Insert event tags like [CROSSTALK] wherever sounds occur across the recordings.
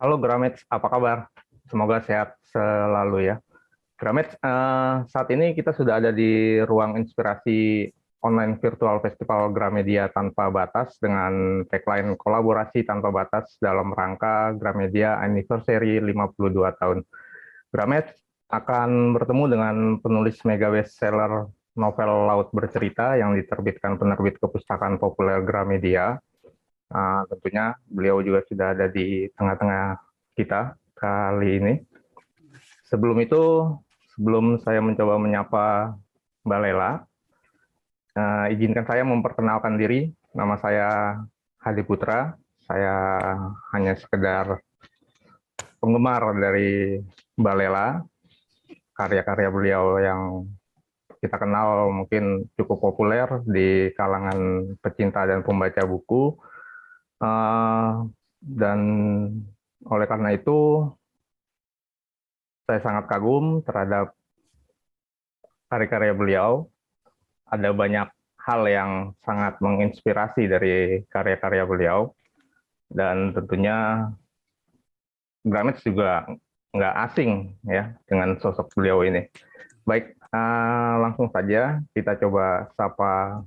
Halo Gramet, apa kabar? Semoga sehat selalu ya. Gramet, uh, saat ini kita sudah ada di ruang inspirasi online virtual festival Gramedia Tanpa Batas dengan tagline kolaborasi tanpa batas dalam rangka Gramedia Anniversary 52 tahun. Gramet akan bertemu dengan penulis mega bestseller novel Laut Bercerita yang diterbitkan penerbit kepustakaan populer Gramedia, Uh, tentunya beliau juga sudah ada di tengah-tengah kita kali ini. Sebelum itu, sebelum saya mencoba menyapa Mbak Lela, uh, izinkan saya memperkenalkan diri. Nama saya Hadi Putra. Saya hanya sekedar penggemar dari Mbak Lela, karya-karya beliau yang kita kenal mungkin cukup populer di kalangan pecinta dan pembaca buku Eh, dan oleh karena itu saya sangat kagum terhadap karya-karya beliau. Ada banyak hal yang sangat menginspirasi dari karya-karya beliau. Dan tentunya Grammets juga nggak asing ya dengan sosok beliau ini. Baik, uh, langsung saja kita coba sapa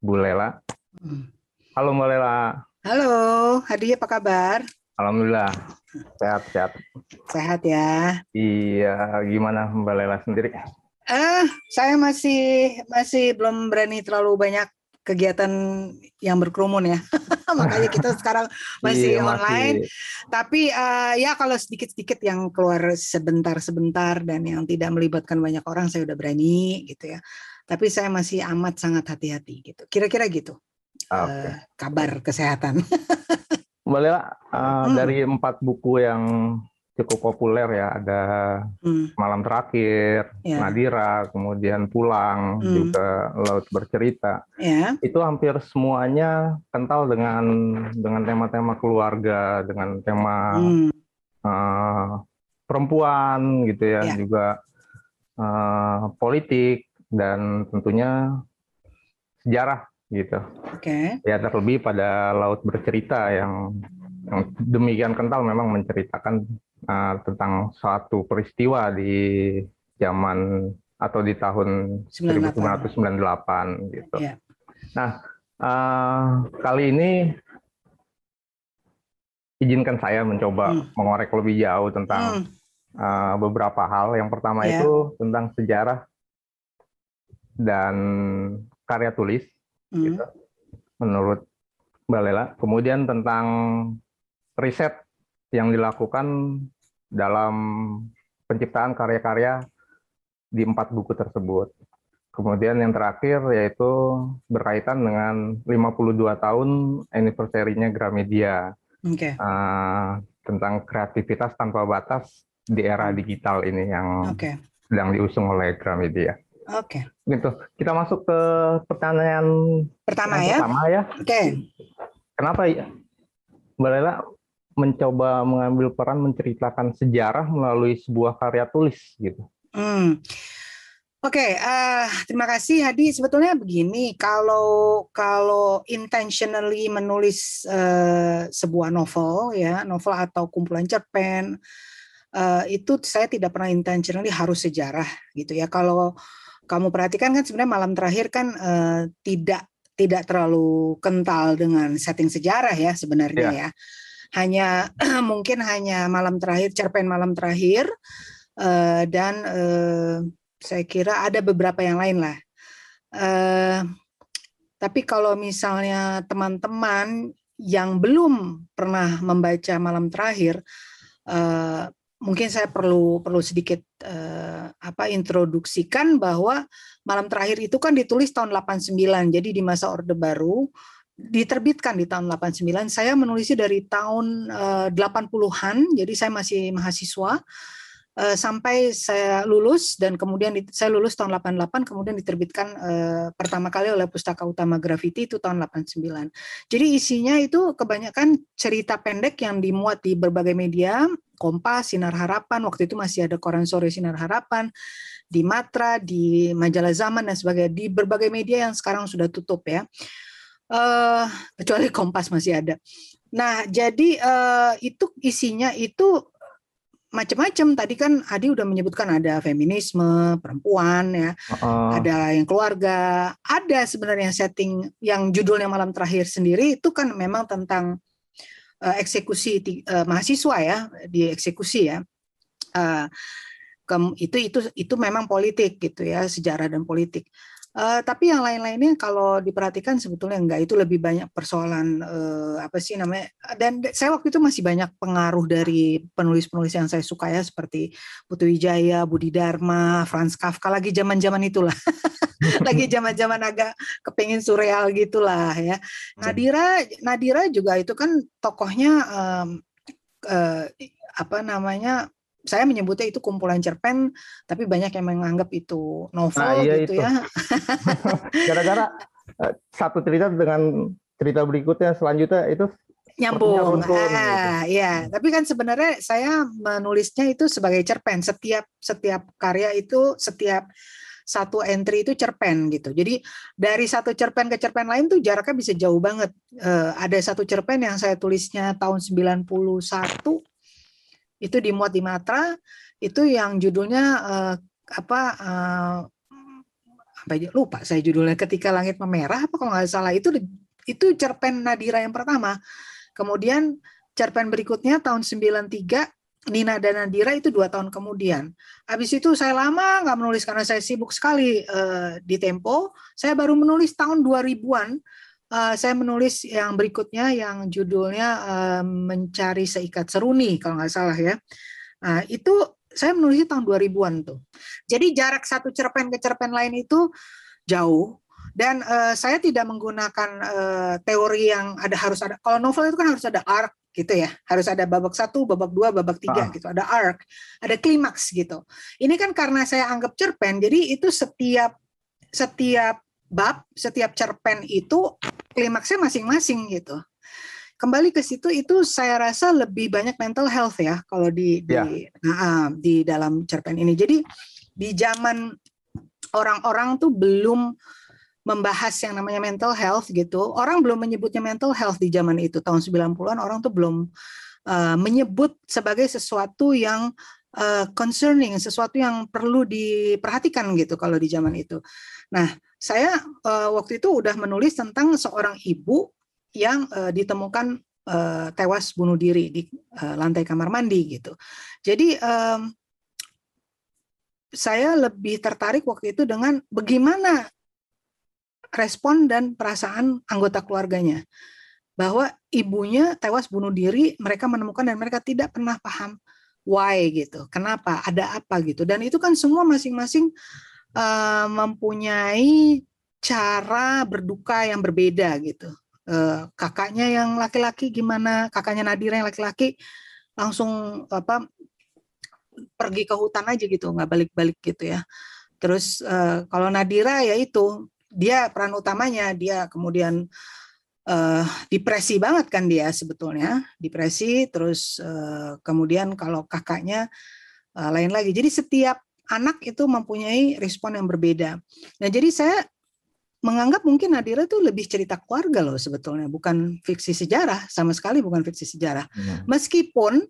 Bu Lela. Hmm. Halo Mbak Lela. Halo, Hadi apa kabar? Alhamdulillah, sehat-sehat. Sehat ya? Iya, gimana Mbak Lela sendiri? Eh, saya masih masih belum berani terlalu banyak kegiatan yang berkerumun ya. [LAUGHS] Makanya kita sekarang [LAUGHS] masih iya, online. Masih. Tapi uh, ya kalau sedikit-sedikit yang keluar sebentar-sebentar dan yang tidak melibatkan banyak orang saya udah berani gitu ya. Tapi saya masih amat sangat hati-hati gitu. Kira-kira gitu okay. Eh, kabar kesehatan. [LAUGHS] Mbak Lela, uh, hmm. dari empat buku yang cukup populer ya, ada hmm. Malam Terakhir, yeah. Nadira, kemudian Pulang, hmm. juga Laut Bercerita. Yeah. Itu hampir semuanya kental dengan dengan tema-tema keluarga, dengan tema hmm. uh, perempuan gitu ya, yeah. juga uh, politik dan tentunya sejarah gitu. Oke. Okay. Ya terlebih pada laut bercerita yang, yang demikian kental memang menceritakan uh, tentang suatu peristiwa di zaman atau di tahun 1998 gitu. Yeah. Nah uh, kali ini izinkan saya mencoba hmm. mengorek lebih jauh tentang hmm. uh, beberapa hal. Yang pertama yeah. itu tentang sejarah dan karya tulis Gitu. hmm. gitu, menurut Mbak Lela. Kemudian tentang riset yang dilakukan dalam penciptaan karya-karya di empat buku tersebut. Kemudian yang terakhir yaitu berkaitan dengan 52 tahun anniversary-nya Gramedia. Okay. Uh, tentang kreativitas tanpa batas di era hmm. digital ini yang okay. sedang diusung oleh Gramedia. Oke. Okay. Gitu. Kita masuk ke pertanyaan pertama ya. Pertama ya. Oke. Okay. Kenapa ya? Mbak Lela mencoba mengambil peran menceritakan sejarah melalui sebuah karya tulis gitu? Hmm. Oke, okay, uh, eh, terima kasih Hadi. Sebetulnya begini, kalau kalau intentionally menulis uh, sebuah novel ya, novel atau kumpulan cerpen uh, itu saya tidak pernah intentionally harus sejarah gitu ya. Kalau kamu perhatikan kan sebenarnya malam terakhir kan uh, tidak tidak terlalu kental dengan setting sejarah ya sebenarnya yeah. ya. Hanya [CLEARS THROAT] mungkin hanya malam terakhir cerpen malam terakhir uh, dan uh, saya kira ada beberapa yang lain lah. Uh, tapi kalau misalnya teman-teman yang belum pernah membaca malam terakhir, uh, mungkin saya perlu perlu sedikit uh, apa introduksikan bahwa malam terakhir itu kan ditulis tahun 89. Jadi di masa Orde Baru diterbitkan di tahun 89. Saya menulisnya dari tahun 80-an, eh, jadi saya masih mahasiswa Eh, sampai saya lulus dan kemudian saya lulus tahun 88 kemudian diterbitkan eh, pertama kali oleh Pustaka Utama Graffiti itu tahun 89. Jadi isinya itu kebanyakan cerita pendek yang dimuat di berbagai media, Kompas, Sinar Harapan, waktu itu masih ada koran sore Sinar Harapan, di Matra, di majalah Zaman dan sebagainya, di berbagai media yang sekarang sudah tutup ya. Uh, kecuali Kompas masih ada. Nah, jadi itu isinya itu macam-macam tadi kan Adi udah menyebutkan ada feminisme perempuan ya uh. ada yang keluarga ada sebenarnya setting yang judulnya malam terakhir sendiri itu kan memang tentang uh, eksekusi uh, mahasiswa ya dieksekusi ya uh, itu itu itu memang politik gitu ya sejarah dan politik Uh, tapi yang lain-lainnya kalau diperhatikan sebetulnya enggak itu lebih banyak persoalan uh, apa sih namanya dan saya waktu itu masih banyak pengaruh dari penulis-penulis yang saya suka ya seperti Putu Wijaya, Budi Dharma, Franz Kafka lagi zaman-zaman itulah. [LAUGHS] lagi zaman-zaman agak kepingin surreal gitulah ya. Iya. Nadira Nadira juga itu kan tokohnya um, uh, apa namanya saya menyebutnya itu kumpulan cerpen, tapi banyak yang menganggap itu novel nah, iya gitu itu. ya. [LAUGHS] Gara-gara eh, satu cerita dengan cerita berikutnya selanjutnya itu nyambung. Ah, gitu. ya. Tapi kan sebenarnya saya menulisnya itu sebagai cerpen. Setiap setiap karya itu setiap satu entry itu cerpen gitu. Jadi dari satu cerpen ke cerpen lain tuh jaraknya bisa jauh banget. Uh, ada satu cerpen yang saya tulisnya tahun 91 itu dimuat di Matra itu yang judulnya uh, apa uh, apa ya, lupa saya judulnya ketika langit memerah apa kalau nggak salah itu itu cerpen Nadira yang pertama kemudian cerpen berikutnya tahun 93 Nina dan Nadira itu dua tahun kemudian. Habis itu saya lama nggak menulis karena saya sibuk sekali uh, di Tempo. Saya baru menulis tahun 2000-an Eh, saya menulis yang berikutnya yang judulnya uh, mencari seikat seruni kalau nggak salah ya. uh, itu saya menulis tahun 2000-an tuh. Jadi jarak satu cerpen ke cerpen lain itu jauh dan uh, saya tidak menggunakan uh, teori yang ada harus ada kalau novel itu kan harus ada arc gitu ya harus ada babak satu babak dua babak tiga ah. gitu ada arc ada klimaks gitu ini kan karena saya anggap cerpen jadi itu setiap setiap bab setiap cerpen itu klimaksnya masing-masing gitu kembali ke situ itu saya rasa lebih banyak mental health ya kalau di di, yeah. nah, ah, di dalam cerpen ini. Jadi di zaman orang-orang tuh belum membahas yang namanya mental health gitu. Orang belum menyebutnya mental health di zaman itu tahun 90-an orang tuh belum uh, menyebut sebagai sesuatu yang uh, concerning, sesuatu yang perlu diperhatikan gitu kalau di zaman itu. Nah, saya uh, waktu itu udah menulis tentang seorang ibu yang uh, ditemukan uh, tewas bunuh diri di uh, lantai kamar mandi gitu. Jadi um, saya lebih tertarik waktu itu dengan bagaimana respon dan perasaan anggota keluarganya bahwa ibunya tewas bunuh diri, mereka menemukan dan mereka tidak pernah paham why gitu, kenapa, ada apa gitu, dan itu kan semua masing-masing uh, mempunyai cara berduka yang berbeda gitu. Uh, kakaknya yang laki-laki gimana? Kakaknya Nadira yang laki-laki langsung apa pergi ke hutan aja gitu, nggak balik-balik gitu ya. Terus uh, kalau Nadira ya itu dia peran utamanya dia kemudian uh, depresi banget kan dia sebetulnya depresi terus uh, kemudian kalau kakaknya uh, lain lagi jadi setiap anak itu mempunyai respon yang berbeda. Nah, jadi saya menganggap mungkin Nadira itu lebih cerita keluarga loh sebetulnya, bukan fiksi sejarah sama sekali bukan fiksi sejarah. Ya. Meskipun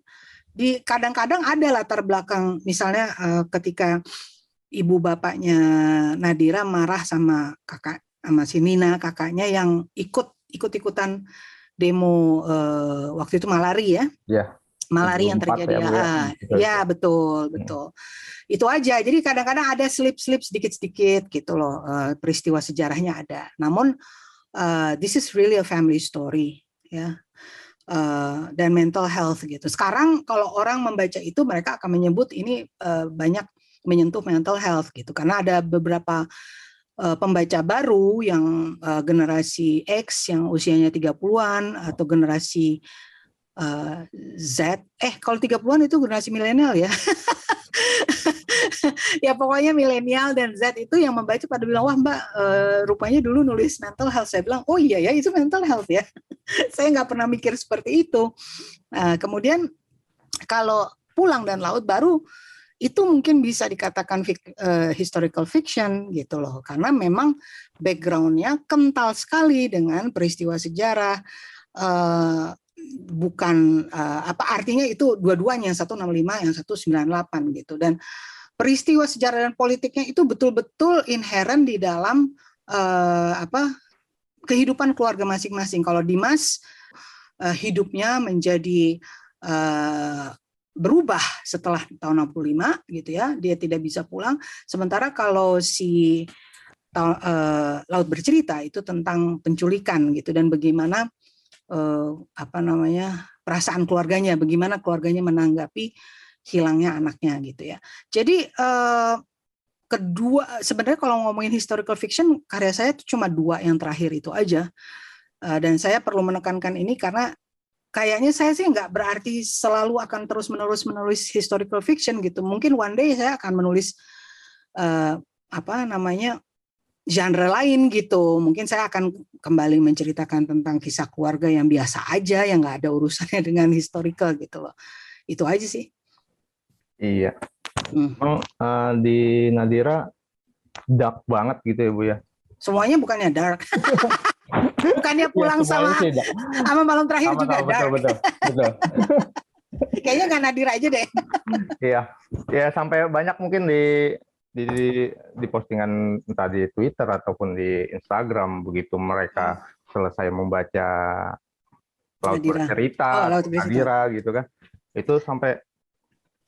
di kadang-kadang ada latar belakang misalnya eh, ketika ibu bapaknya Nadira marah sama kakak sama si Nina kakaknya yang ikut ikut-ikutan demo eh, waktu itu malari ya. Yeah malaria yang terjadi. Ya, ya, ah, iya, betul. ya betul, betul. Hmm. Itu aja. Jadi kadang-kadang ada slip-slip sedikit-sedikit gitu loh eh, peristiwa sejarahnya ada. Namun uh, this is really a family story ya. Uh, dan mental health gitu. Sekarang kalau orang membaca itu mereka akan menyebut ini uh, banyak menyentuh mental health gitu karena ada beberapa pembaca baru yang generasi X yang usianya 30-an atau generasi Eh, Z. Eh, kalau 30-an itu generasi milenial ya. [LAUGHS] ya pokoknya milenial dan Z itu yang membaca pada bilang wah mbak eh, rupanya dulu nulis mental health saya bilang oh iya ya itu mental health ya [LAUGHS] saya nggak pernah mikir seperti itu nah, kemudian kalau pulang dan laut baru itu mungkin bisa dikatakan eh, historical fiction gitu loh karena memang backgroundnya kental sekali dengan peristiwa sejarah bukan uh, apa artinya itu dua-duanya yang 165 yang 198 gitu dan peristiwa sejarah dan politiknya itu betul-betul inherent di dalam uh, apa kehidupan keluarga masing-masing. Kalau Dimas uh, hidupnya menjadi uh, berubah setelah tahun 65 gitu ya, dia tidak bisa pulang. Sementara kalau si laut bercerita itu tentang penculikan gitu dan bagaimana eh, apa namanya perasaan keluarganya, bagaimana keluarganya menanggapi hilangnya anaknya gitu ya. Jadi eh, kedua sebenarnya kalau ngomongin historical fiction karya saya itu cuma dua yang terakhir itu aja eh, dan saya perlu menekankan ini karena kayaknya saya sih nggak berarti selalu akan terus menerus menulis historical fiction gitu. Mungkin one day saya akan menulis eh, apa namanya genre lain gitu. Mungkin saya akan kembali menceritakan tentang kisah keluarga yang biasa aja, yang nggak ada urusannya [LAUGHS] dengan historical gitu loh. Itu aja sih. Iya. Hmm. uh, di Nadira dark banget gitu ya Bu ya? Semuanya bukannya dark. [LAUGHS] bukannya iya, pulang ya, sama sama malam terakhir sama, juga sama, dark. betul, betul. [LAUGHS] Kayaknya nggak Nadira aja deh. iya. Ya sampai banyak mungkin di di di postingan entah di Twitter ataupun di Instagram begitu mereka hmm. selesai membaca laut Adira. bercerita, oh, laut Adira gitu kan. Itu sampai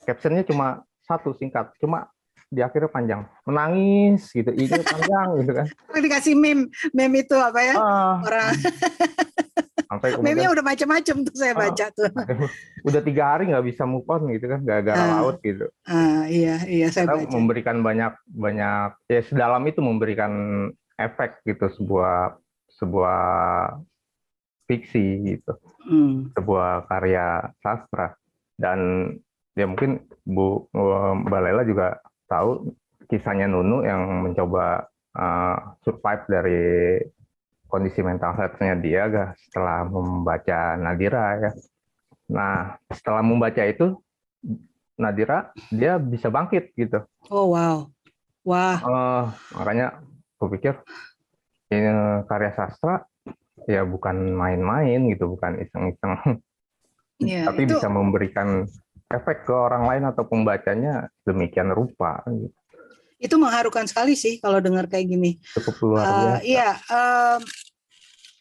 captionnya cuma satu singkat, cuma di akhirnya panjang, menangis gitu, itu panjang gitu kan. [LAUGHS] Dikasih meme, meme itu apa ya? Uh, orang [LAUGHS] Ah, sampai kemudian, udah macam-macam tuh saya baca tuh. udah tiga hari nggak bisa move on gitu kan, gara-gara uh, laut gitu. Uh, iya iya saya Karena baca. Memberikan banyak banyak ya sedalam itu memberikan efek gitu sebuah sebuah fiksi gitu, hmm. sebuah karya sastra dan ya mungkin Bu Mbak Lela juga tahu kisahnya Nunu yang mencoba uh, survive dari kondisi mental health dia gak setelah membaca Nadira ya. Nah, setelah membaca itu Nadira dia bisa bangkit gitu. Oh wow. Wah. Uh, makanya aku pikir ini karya sastra ya bukan main-main gitu, bukan iseng-iseng. Yeah, [LAUGHS] Tapi itu... bisa memberikan efek ke orang lain atau pembacanya demikian rupa gitu itu mengharukan sekali sih kalau dengar kayak gini. Cukup luar eh, biasa. Uh, iya, uh,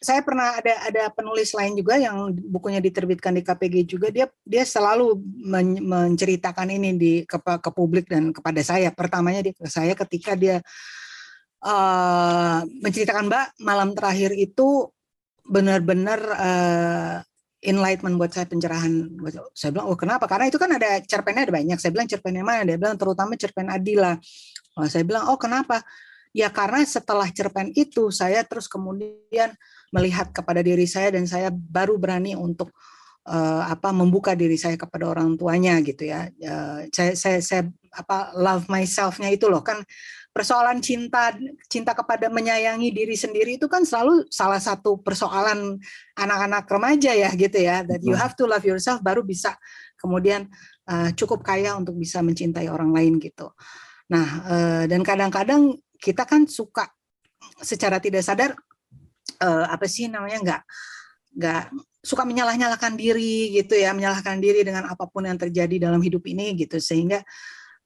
saya pernah ada ada penulis lain juga yang bukunya diterbitkan di KPG juga dia dia selalu men, menceritakan ini di ke, ke publik dan kepada saya. Pertamanya dia ke saya ketika dia uh, menceritakan Mbak malam terakhir itu benar-benar uh, enlightenment buat saya pencerahan saya bilang oh kenapa karena itu kan ada cerpennya ada banyak saya bilang cerpennya mana dia bilang terutama cerpen Adila Nah, saya bilang, oh kenapa? Ya karena setelah cerpen itu saya terus kemudian melihat kepada diri saya dan saya baru berani untuk uh, apa membuka diri saya kepada orang tuanya gitu ya. Uh, saya saya saya apa love myselfnya itu loh kan persoalan cinta cinta kepada menyayangi diri sendiri itu kan selalu salah satu persoalan anak-anak remaja ya gitu ya that you have to love yourself baru bisa kemudian uh, cukup kaya untuk bisa mencintai orang lain gitu. Nah, eh, dan kadang-kadang kita kan suka secara tidak sadar eh, apa sih namanya nggak nggak suka menyalah-nyalahkan diri gitu ya, menyalahkan diri dengan apapun yang terjadi dalam hidup ini gitu sehingga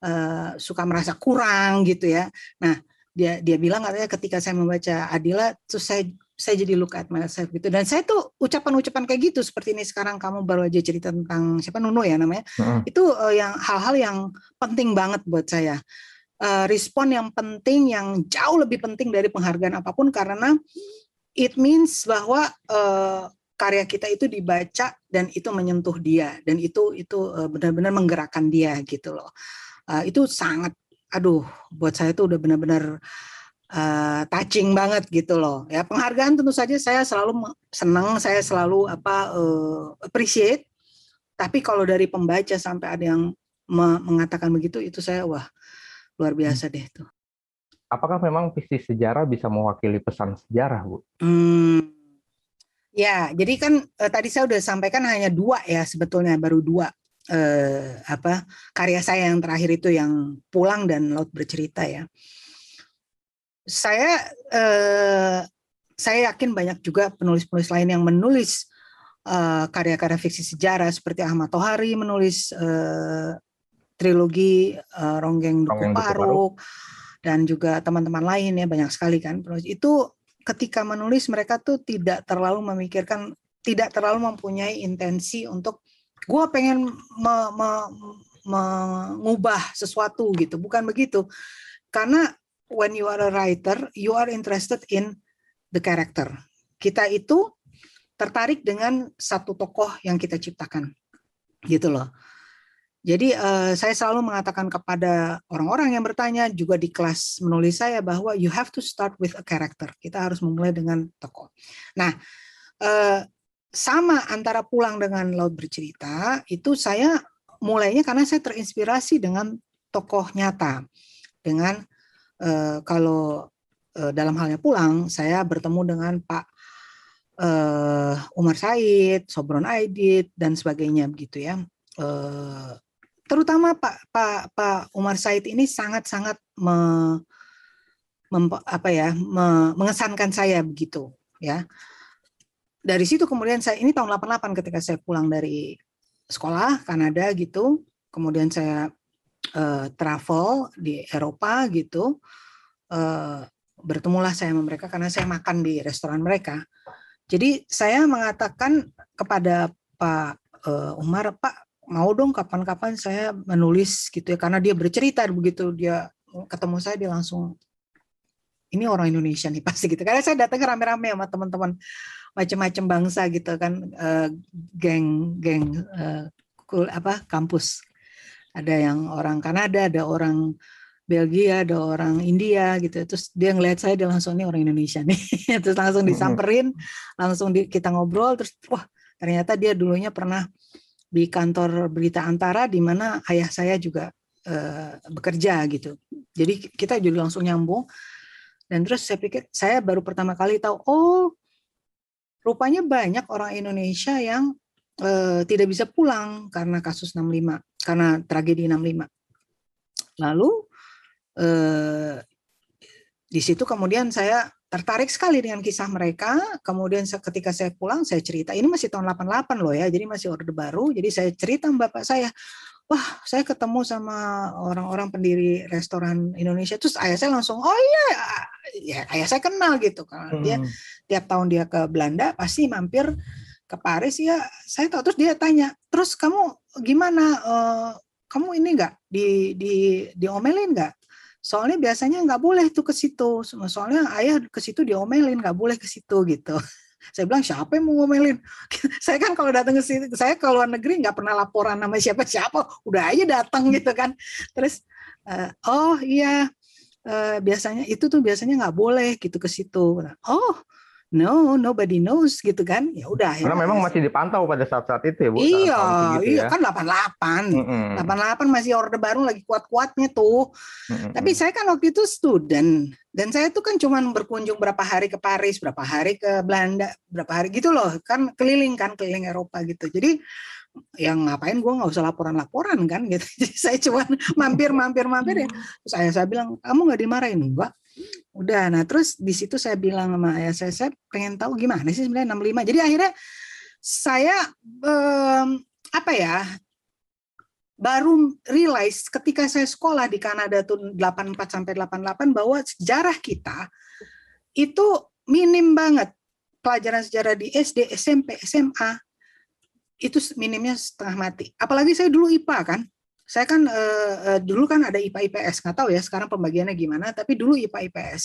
eh, suka merasa kurang gitu ya. Nah, dia dia bilang katanya ketika saya membaca Adila terus saya saya jadi look at myself gitu dan saya tuh ucapan-ucapan kayak gitu seperti ini sekarang kamu baru aja cerita tentang siapa Nuno ya namanya uh-huh. itu uh, yang hal-hal yang penting banget buat saya uh, respon yang penting yang jauh lebih penting dari penghargaan apapun karena it means bahwa uh, karya kita itu dibaca dan itu menyentuh dia dan itu itu benar-benar menggerakkan dia gitu loh uh, itu sangat aduh buat saya tuh udah benar-benar uh, touching banget gitu loh. Ya penghargaan tentu saja saya selalu senang, saya selalu apa uh, appreciate. Tapi kalau dari pembaca sampai ada yang me mengatakan begitu itu saya wah luar hmm. biasa deh tuh. Apakah memang visi sejarah bisa mewakili pesan sejarah, Bu? Hmm, ya, jadi kan eh, tadi saya sudah sampaikan hanya dua ya sebetulnya baru dua eh, apa karya saya yang terakhir itu yang pulang dan laut bercerita ya saya eh, saya yakin banyak juga penulis-penulis lain yang menulis karya eh, karya-karya fiksi sejarah seperti Ahmad Tohari menulis uh, trilogi uh, Ronggeng Duku Paruk dan juga teman-teman lain ya banyak sekali kan penulis itu ketika menulis mereka tuh tidak terlalu memikirkan tidak terlalu mempunyai intensi untuk gue pengen me, me, mengubah sesuatu gitu bukan begitu karena when you are a writer, you are interested in the character. Kita itu tertarik dengan satu tokoh yang kita ciptakan, gitu loh. Jadi uh, saya selalu mengatakan kepada orang-orang yang bertanya juga di kelas menulis saya bahwa you have to start with a character. Kita harus memulai dengan tokoh. Nah, uh, sama antara pulang dengan laut bercerita itu saya mulainya karena saya terinspirasi dengan tokoh nyata, dengan Eh, kalau uh, dalam halnya pulang, saya bertemu dengan Pak uh, Umar Said, Sobron Aidit dan sebagainya begitu ya. Uh, terutama Pak Pak Pak Umar Said ini sangat-sangat me, mem, ya me, mengesankan saya begitu ya. Dari situ kemudian saya ini tahun 88 ketika saya pulang dari sekolah Kanada gitu, kemudian saya Eh, travel di Eropa gitu uh, bertemulah saya sama mereka karena saya makan di restoran mereka jadi saya mengatakan kepada Pak eh, Umar Pak mau dong kapan-kapan saya menulis gitu ya karena dia bercerita begitu dia ketemu saya dia langsung ini orang Indonesia nih [LAUGHS] pasti gitu karena saya datang rame-rame sama teman-teman macam-macam bangsa gitu kan geng-geng uh, apa kampus ada yang orang Kanada ada orang Belgia ada orang India gitu terus dia ngeliat saya dia langsung nih orang Indonesia nih [LAUGHS] terus langsung disamperin langsung di, kita ngobrol terus wah ternyata dia dulunya pernah di kantor berita antara di mana ayah saya juga eh, bekerja gitu jadi kita juga langsung nyambung dan terus saya pikir saya baru pertama kali tahu oh rupanya banyak orang Indonesia yang eh, tidak bisa pulang karena kasus 65, karena tragedi 65. Lalu eh, di situ kemudian saya tertarik sekali dengan kisah mereka. Kemudian ketika saya pulang saya cerita, ini masih tahun 88 loh ya, jadi masih orde baru. Jadi saya cerita bapak saya, wah saya ketemu sama orang-orang pendiri restoran Indonesia terus ayah saya langsung oh iya ya ayah saya kenal gitu karena dia hmm. tiap tahun dia ke Belanda pasti mampir ke Paris ya saya tahu terus dia tanya terus kamu gimana uh, kamu ini nggak di di diomelin nggak soalnya biasanya nggak boleh tuh ke situ soalnya ayah ke situ diomelin nggak boleh ke situ gitu [LAUGHS] saya bilang siapa yang mau ngomelin [LAUGHS] saya kan kalau datang ke situ saya ke luar negeri nggak pernah laporan nama siapa siapa udah aja datang [LAUGHS] gitu kan terus uh, oh iya uh, biasanya itu tuh biasanya nggak boleh gitu ke situ nah, oh no nobody knows gitu kan ya udah karena ya, memang masih dipantau pada saat-saat itu ya bu iya gitu iya ya. kan 88 mm -hmm. 88 masih orde baru lagi kuat-kuatnya tuh mm -hmm. tapi saya kan waktu itu student dan saya tuh kan cuman berkunjung berapa hari ke Paris berapa hari ke Belanda berapa hari gitu loh kan keliling kan keliling Eropa gitu jadi yang ngapain gue nggak usah laporan-laporan kan gitu. [LAUGHS] saya cuma mampir-mampir-mampir ya. Mm. Terus saya bilang, kamu nggak dimarahin enggak? Udah, nah terus di situ saya bilang sama ayah saya, saya pengen tahu gimana sih sebenarnya 65. Jadi akhirnya saya um, apa ya baru realize ketika saya sekolah di Kanada tuh 84 sampai 88 bahwa sejarah kita itu minim banget pelajaran sejarah di SD, SMP, SMA itu minimnya setengah mati. Apalagi saya dulu IPA kan saya kan eh, eh, dulu kan ada IPA IPS nggak tahu ya sekarang pembagiannya gimana tapi dulu IPA IPS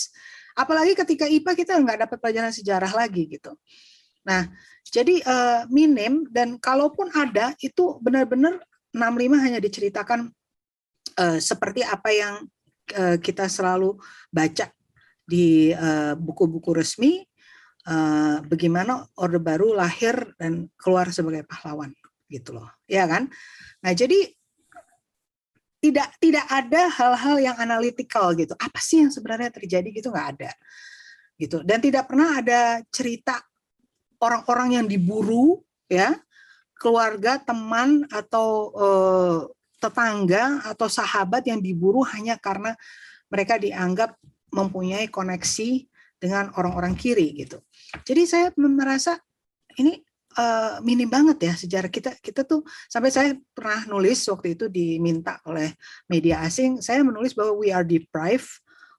apalagi ketika IPA kita nggak dapat pelajaran sejarah lagi gitu nah jadi eh, minim dan kalaupun ada itu benar-benar 65 hanya diceritakan eh, seperti apa yang eh, kita selalu baca di eh, buku-buku resmi eh, bagaimana Orde Baru lahir dan keluar sebagai pahlawan gitu loh ya kan nah jadi tidak tidak ada hal-hal yang analitikal gitu apa sih yang sebenarnya terjadi gitu nggak ada gitu dan tidak pernah ada cerita orang-orang yang diburu ya keluarga teman atau eh, tetangga atau sahabat yang diburu hanya karena mereka dianggap mempunyai koneksi dengan orang-orang kiri gitu jadi saya merasa ini uh, minim banget ya sejarah kita kita tuh sampai saya pernah nulis waktu itu diminta oleh media asing saya menulis bahwa we are deprived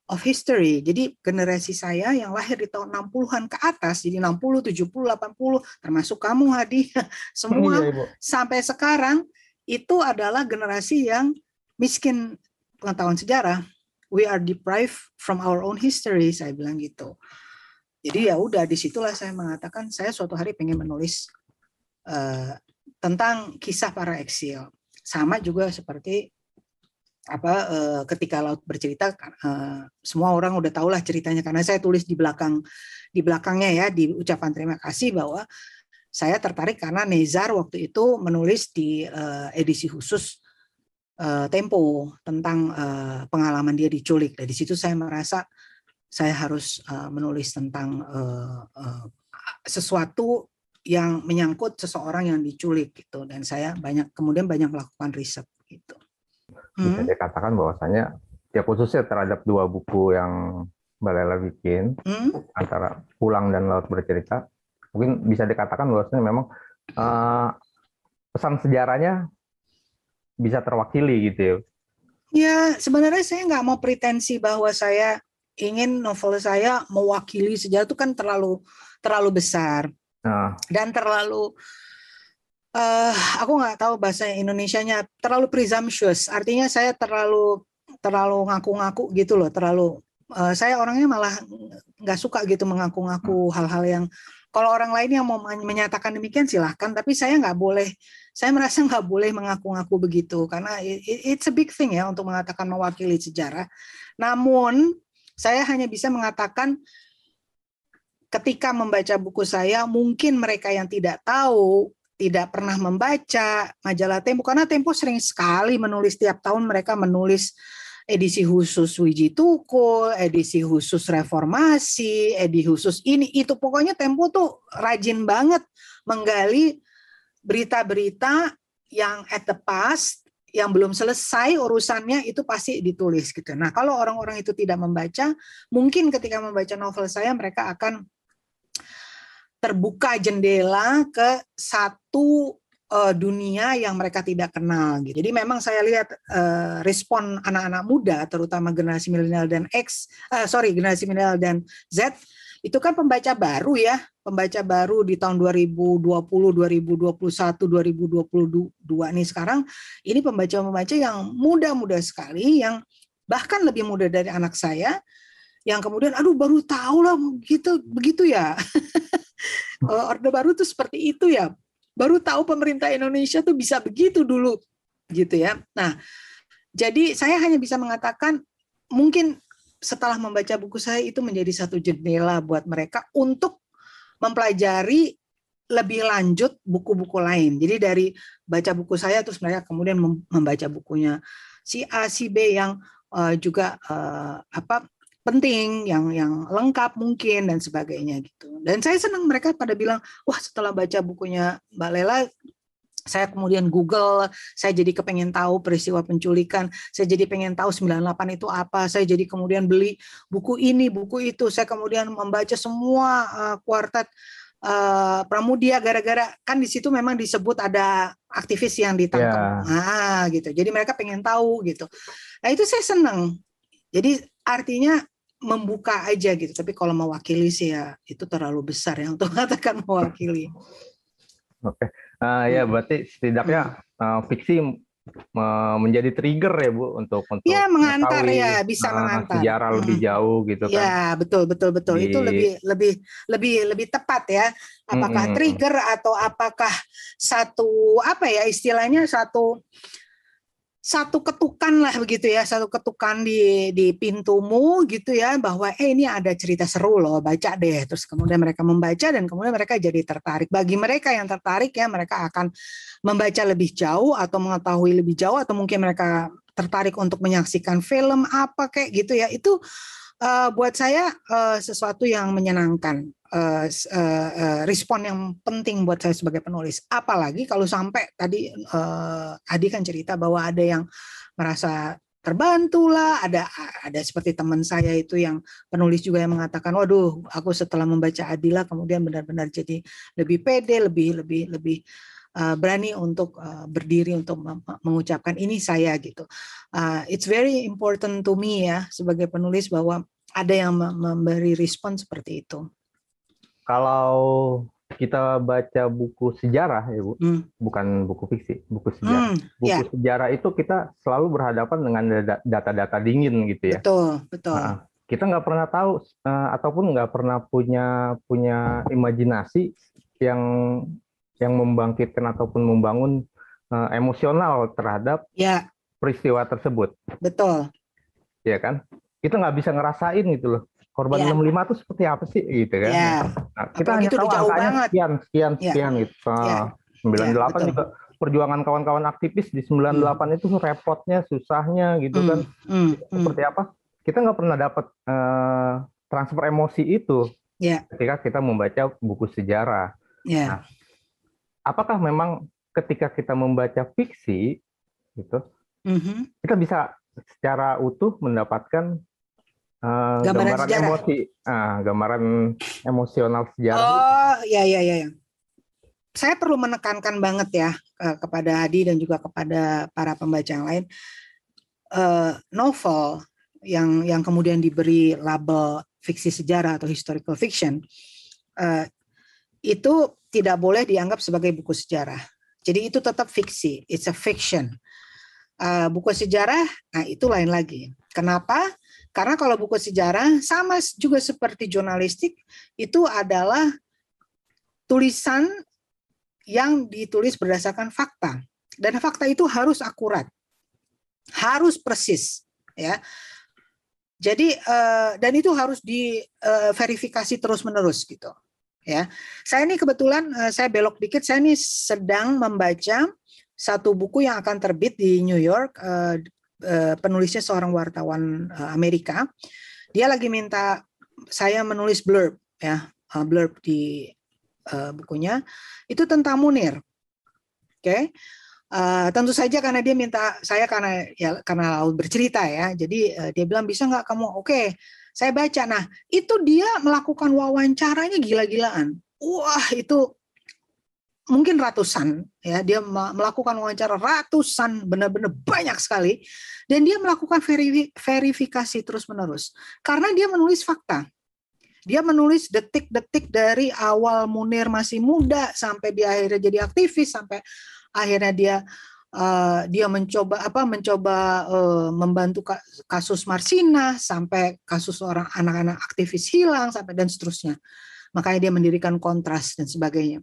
of history. Jadi generasi saya yang lahir di tahun 60-an ke atas, jadi 60, 70, 80, termasuk kamu Hadi, [LAUGHS] ya, semua iya, sampai sekarang itu adalah generasi yang miskin pengetahuan sejarah. We are deprived from our own history, saya bilang gitu. Jadi ya udah disitulah saya mengatakan saya suatu hari pengen menulis uh, tentang kisah para eksil. Sama juga seperti apa uh, ketika laut bercerita uh, semua orang udah tahulah ceritanya karena saya tulis di belakang di belakangnya ya di ucapan terima kasih bahwa saya tertarik karena Nezar waktu itu menulis di uh, edisi khusus uh, Tempo tentang uh, pengalaman dia diculik. Dari situ saya merasa saya harus eh, menulis tentang eh, eh, sesuatu yang menyangkut seseorang yang diculik gitu dan saya banyak kemudian banyak melakukan riset gitu. Bisa hmm. dikatakan bahwasanya ya khususnya terhadap dua buku yang Mbak Lela bikin hmm? antara Pulang dan Laut Bercerita mungkin bisa dikatakan bahwasanya memang uh, pesan sejarahnya bisa terwakili gitu ya. Ya sebenarnya saya nggak mau pretensi bahwa saya ingin novel saya mewakili sejarah itu kan terlalu terlalu besar nah. dan terlalu uh, aku nggak tahu bahasa Indonesia-nya terlalu presumptuous artinya saya terlalu terlalu ngaku-ngaku gitu loh terlalu uh, saya orangnya malah nggak suka gitu mengaku-ngaku hmm. hal-hal yang kalau orang lain yang mau menyatakan demikian silahkan tapi saya nggak boleh saya merasa nggak boleh mengaku-ngaku begitu karena it's a big thing ya untuk mengatakan mewakili sejarah namun saya hanya bisa mengatakan ketika membaca buku saya, mungkin mereka yang tidak tahu, tidak pernah membaca majalah Tempo, karena Tempo sering sekali menulis, tiap tahun mereka menulis edisi khusus Wiji Tukul, edisi khusus reformasi, edisi khusus ini, itu pokoknya Tempo tuh rajin banget menggali berita-berita yang at the past yang belum selesai urusannya itu pasti ditulis gitu. Nah, kalau orang-orang itu tidak membaca, mungkin ketika membaca novel saya mereka akan terbuka jendela ke satu eh, dunia yang mereka tidak kenal gitu. Jadi memang saya lihat eh, respon anak-anak muda terutama generasi milenial dan X, eh, sorry generasi milenial dan Z itu kan pembaca baru ya, pembaca baru di tahun 2020, 2021, 2022 nih sekarang ini pembaca-pembaca yang muda-muda sekali yang bahkan lebih muda dari anak saya yang kemudian aduh baru tahu lah gitu begitu ya. [LAUGHS] Eh, Orde baru tuh seperti itu ya. Baru tahu pemerintah Indonesia tuh bisa begitu dulu gitu ya. Nah, jadi saya hanya bisa mengatakan mungkin setelah membaca buku saya itu menjadi satu jendela buat mereka untuk mempelajari lebih lanjut buku-buku lain. Jadi dari baca buku saya terus mereka kemudian membaca bukunya si A, si B yang uh, juga uh, apa penting, yang yang lengkap mungkin dan sebagainya gitu. Dan saya senang mereka pada bilang, wah setelah baca bukunya Mbak Lela saya kemudian Google, saya jadi kepengen tahu peristiwa penculikan, saya jadi pengen tahu 98 itu apa, saya jadi kemudian beli buku ini, buku itu, saya kemudian membaca semua eh, kuartet uh, Pramudia gara-gara kan di situ memang disebut ada aktivis yang ditangkap. Yeah. Ah, gitu. Jadi mereka pengen tahu gitu. Nah, itu saya seneng. Jadi artinya membuka aja gitu. Tapi kalau mewakili sih ya itu terlalu besar ya untuk mengatakan [LAUGHS] mewakili. Oke. Okay. Uh, ya hmm. berarti setidaknya uh, fiksi uh, menjadi trigger ya bu untuk untuk ya mengantar ya bisa uh, mengantar sejarah hmm. lebih jauh gitu ya, kan ya betul betul betul Di... itu lebih lebih lebih lebih tepat ya apakah hmm. trigger atau apakah satu apa ya istilahnya satu satu ketukan lah begitu ya, satu ketukan di di pintumu gitu ya bahwa eh ini ada cerita seru loh, baca deh. Terus kemudian mereka membaca dan kemudian mereka jadi tertarik. Bagi mereka yang tertarik ya mereka akan membaca lebih jauh atau mengetahui lebih jauh atau mungkin mereka tertarik untuk menyaksikan film apa kayak gitu ya. Itu uh, buat saya uh, sesuatu yang menyenangkan uh, respon yang penting buat saya sebagai penulis. Apalagi kalau sampai tadi uh, Adi kan cerita bahwa ada yang merasa terbantu lah ada ada seperti teman saya itu yang penulis juga yang mengatakan waduh aku setelah membaca Adila kemudian benar-benar jadi lebih pede lebih lebih lebih uh, berani untuk uh, berdiri untuk mengucapkan ini saya gitu uh, it's very important to me ya sebagai penulis bahwa ada yang memberi respon seperti itu kalau kita baca buku sejarah ya bu, hmm. bukan buku fiksi, buku hmm, sejarah. Hmm, buku yeah. sejarah itu kita selalu berhadapan dengan data-data dingin gitu ya. Betul, betul. Nah, kita nggak pernah tahu eh, ataupun nggak pernah punya punya imajinasi yang yang membangkitkan ataupun membangun uh, emosional terhadap ya. peristiwa tersebut. Betul. Iya kan? Kita nggak bisa ngerasain gitu loh korban ya. 65 itu seperti apa sih gitu kan. Ya. Nah, kita Apalagi hanya tahu angkanya banget. sekian sekian ya. sekian gitu. Ya. 98 ya, juga perjuangan kawan-kawan aktivis di 98 hmm. itu repotnya, susahnya gitu hmm. kan. Hmm. Seperti hmm. apa? Kita nggak pernah dapat uh, eh, transfer emosi itu. Ya. Ketika kita membaca buku sejarah. Ya. Nah, apakah memang ketika kita membaca fiksi gitu, mm -hmm. kita bisa secara utuh mendapatkan Eh, gambaran, gambaran sejarah. emosi, uh, gambaran emosional sejarah. Oh, ya ya ya. Saya perlu menekankan banget ya uh, kepada Hadi dan juga kepada para pembaca yang lain uh, novel yang yang kemudian diberi label fiksi sejarah atau historical fiction uh, itu tidak boleh dianggap sebagai buku sejarah. Jadi itu tetap fiksi, it's a fiction. Uh, buku sejarah, nah itu lain lagi. Kenapa? Karena kalau buku sejarah sama juga seperti jurnalistik itu adalah tulisan yang ditulis berdasarkan fakta dan fakta itu harus akurat. Harus persis ya. Jadi eh, dan itu harus diverifikasi eh, terus-menerus gitu ya. Saya ini kebetulan eh, saya belok dikit, saya ini sedang membaca satu buku yang akan terbit di New York Eh, penulisnya seorang wartawan eh, Amerika. Dia lagi minta saya menulis blurb ya, eh, blurb di bukunya itu tentang Munir. Oke. Okay? tentu saja karena dia minta saya karena ya karena laut bercerita ya jadi dia bilang bisa nggak kamu oke okay, saya baca nah itu dia melakukan wawancaranya gila-gilaan wah itu mungkin ratusan ya dia melakukan wawancara ratusan benar-benar banyak sekali dan dia melakukan verifikasi terus-menerus karena dia menulis fakta dia menulis detik-detik dari awal Munir masih muda sampai dia akhirnya jadi aktivis sampai akhirnya dia uh, dia mencoba apa mencoba uh, membantu kasus Marsina sampai kasus orang anak-anak aktivis hilang sampai dan seterusnya makanya dia mendirikan kontras dan sebagainya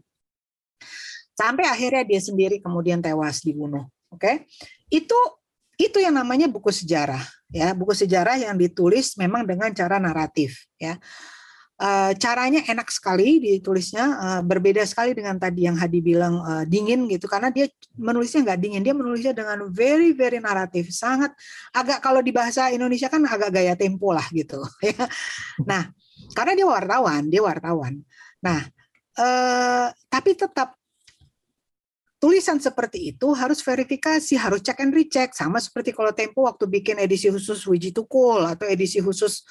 sampai akhirnya dia sendiri kemudian tewas dibunuh. Oke, okay? itu itu yang namanya buku sejarah ya buku sejarah yang ditulis memang dengan cara naratif ya e, caranya enak sekali ditulisnya e, berbeda sekali dengan tadi yang Hadi bilang e, dingin gitu karena dia menulisnya nggak dingin dia menulisnya dengan very very naratif sangat agak kalau di bahasa Indonesia kan agak gaya tempo lah gitu [LAUGHS] ya nah karena dia wartawan dia wartawan nah tapi tetap tulisan seperti itu harus verifikasi, harus check and recheck. Sama seperti kalau Tempo waktu bikin edisi khusus Wiji Tukul atau edisi khusus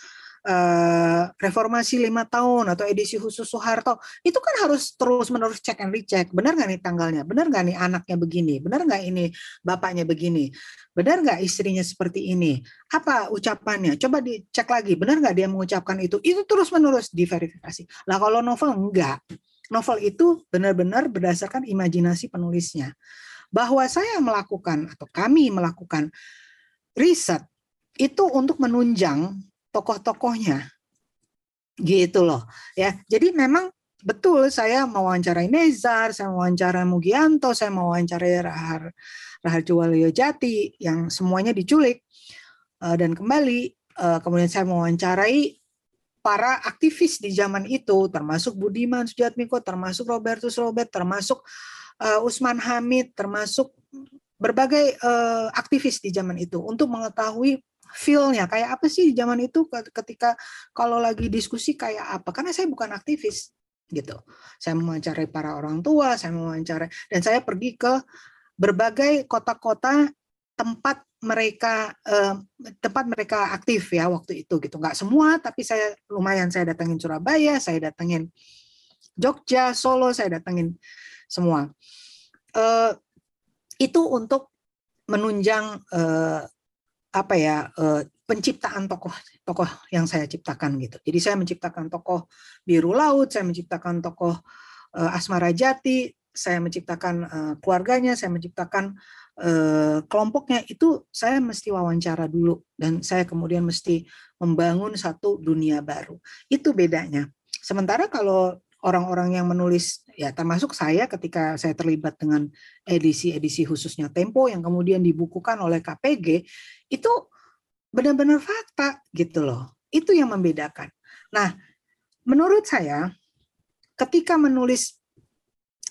eh, reformasi lima tahun atau edisi khusus Soeharto itu kan harus terus menerus check and recheck benar nggak nih tanggalnya benar nggak nih anaknya begini benar nggak ini bapaknya begini benar nggak istrinya seperti ini apa ucapannya coba dicek lagi benar nggak dia mengucapkan itu itu terus menerus diverifikasi lah kalau novel enggak novel itu benar-benar berdasarkan imajinasi penulisnya. Bahwa saya melakukan atau kami melakukan riset itu untuk menunjang tokoh-tokohnya. Gitu loh. Ya, jadi memang betul saya mewawancarai Nezar, saya mewawancarai Mugianto, saya mewawancarai Rahar Rahar Juwalyo Jati yang semuanya diculik eh, dan kembali eh, kemudian saya mewawancarai para aktivis di zaman itu, termasuk Budiman Sujatmiko, termasuk Robertus Robert, termasuk uh, Usman Hamid, termasuk berbagai uh, aktivis di zaman itu untuk mengetahui feel-nya kayak apa sih di zaman itu ketika kalau lagi diskusi kayak apa karena saya bukan aktivis gitu. Saya mewawancarai para orang tua, saya mewawancarai dan saya pergi ke berbagai kota-kota tempat mereka eh, tempat mereka aktif ya waktu itu gitu nggak semua tapi saya lumayan saya datengin Surabaya saya datengin Jogja Solo saya datengin semua eh, itu untuk menunjang eh, apa ya eh, penciptaan tokoh tokoh yang saya ciptakan gitu jadi saya menciptakan tokoh biru laut saya menciptakan tokoh eh, Asmara Jati saya menciptakan keluarganya, saya menciptakan Eh, kelompoknya itu saya mesti wawancara dulu dan saya kemudian mesti membangun satu dunia baru. Itu bedanya. Sementara kalau orang-orang yang menulis ya termasuk saya ketika saya terlibat dengan edisi-edisi khususnya Tempo yang kemudian dibukukan oleh KPG itu benar-benar fakta gitu loh. Itu yang membedakan. Nah, menurut saya ketika menulis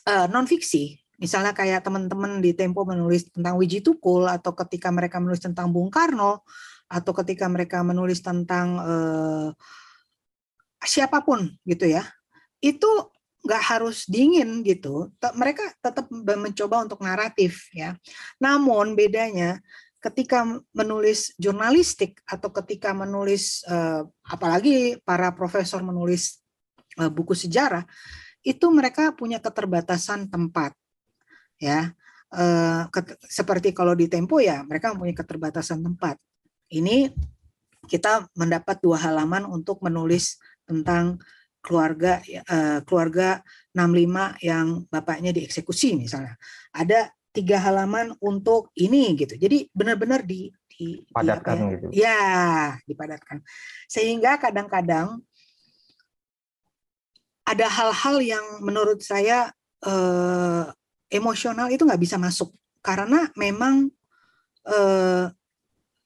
uh, eh, non fiksi Misalnya kayak teman-teman di Tempo menulis tentang Wiji Tukul atau ketika mereka menulis tentang Bung Karno atau ketika mereka menulis tentang eh, siapapun gitu ya. Itu nggak harus dingin gitu. Mereka tetap mencoba untuk naratif ya. Namun bedanya ketika menulis jurnalistik atau ketika menulis eh, apalagi para profesor menulis eh, buku sejarah itu mereka punya keterbatasan tempat ya eh, seperti kalau di Tempo ya mereka mempunyai keterbatasan tempat ini kita mendapat dua halaman untuk menulis tentang keluarga eh, keluarga 65 yang bapaknya dieksekusi misalnya ada tiga halaman untuk ini gitu jadi benar-benar di ya? gitu ya dipadatkan sehingga kadang-kadang ada hal-hal yang menurut saya eh, emosional itu nggak bisa masuk karena memang uh,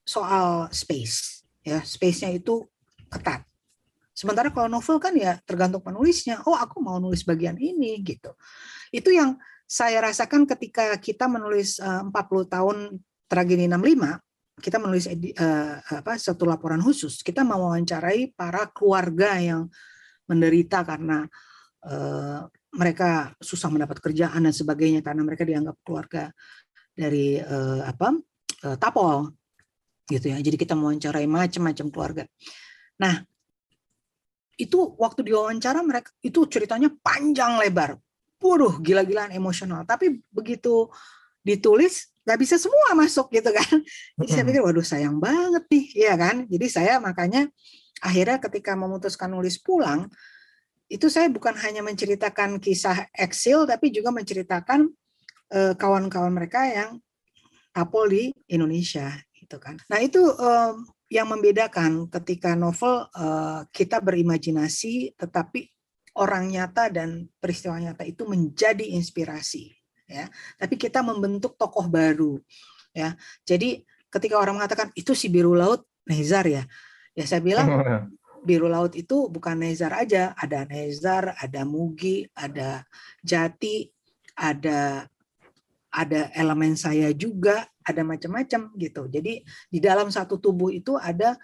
soal space ya space-nya itu ketat sementara kalau novel kan ya tergantung penulisnya oh aku mau nulis bagian ini gitu itu yang saya rasakan ketika kita menulis eh, uh, 40 tahun tragedi 65 kita menulis uh, apa satu laporan khusus kita mau wawancarai para keluarga yang menderita karena mereka susah mendapat kerjaan dan sebagainya karena mereka dianggap keluarga dari uh, apa uh, tapol gitu ya. Jadi kita mewawancarai macam-macam keluarga. Nah itu waktu diwawancara mereka itu ceritanya panjang lebar, waduh gila-gilaan emosional. Tapi begitu ditulis nggak bisa semua masuk gitu kan. Jadi saya pikir waduh sayang banget nih, ya kan. Jadi saya makanya akhirnya ketika memutuskan nulis pulang itu saya bukan hanya menceritakan kisah eksil tapi juga menceritakan kawan eh, kawan-kawan mereka yang tapol di Indonesia gitu kan. Nah itu um, yang membedakan ketika novel uh, kita berimajinasi tetapi orang nyata dan peristiwa nyata itu menjadi inspirasi ya. Tapi kita membentuk tokoh baru ya. Jadi ketika orang mengatakan itu si biru laut Nezar ya, ya saya bilang [LAUGHS] iya biru laut itu bukan Nezar aja, ada Nezar, ada Mugi, ada Jati, ada ada elemen saya juga, ada macam-macam gitu. Jadi di dalam satu tubuh itu ada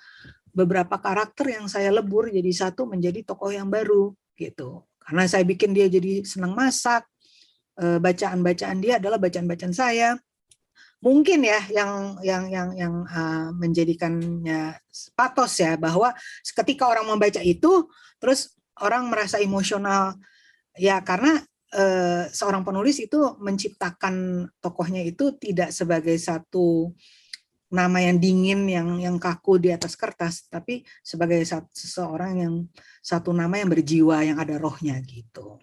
beberapa karakter yang saya lebur jadi satu menjadi tokoh yang baru gitu. Karena saya bikin dia jadi senang masak, eh, bacaan-bacaan dia adalah bacaan-bacaan saya, mungkin ya yang yang yang yang uh, menjadikannya patos ya bahwa ketika orang membaca itu terus orang merasa emosional ya karena uh, seorang penulis itu menciptakan tokohnya itu tidak sebagai satu nama yang dingin yang yang kaku di atas kertas tapi sebagai satu, seseorang yang satu nama yang berjiwa yang ada rohnya gitu.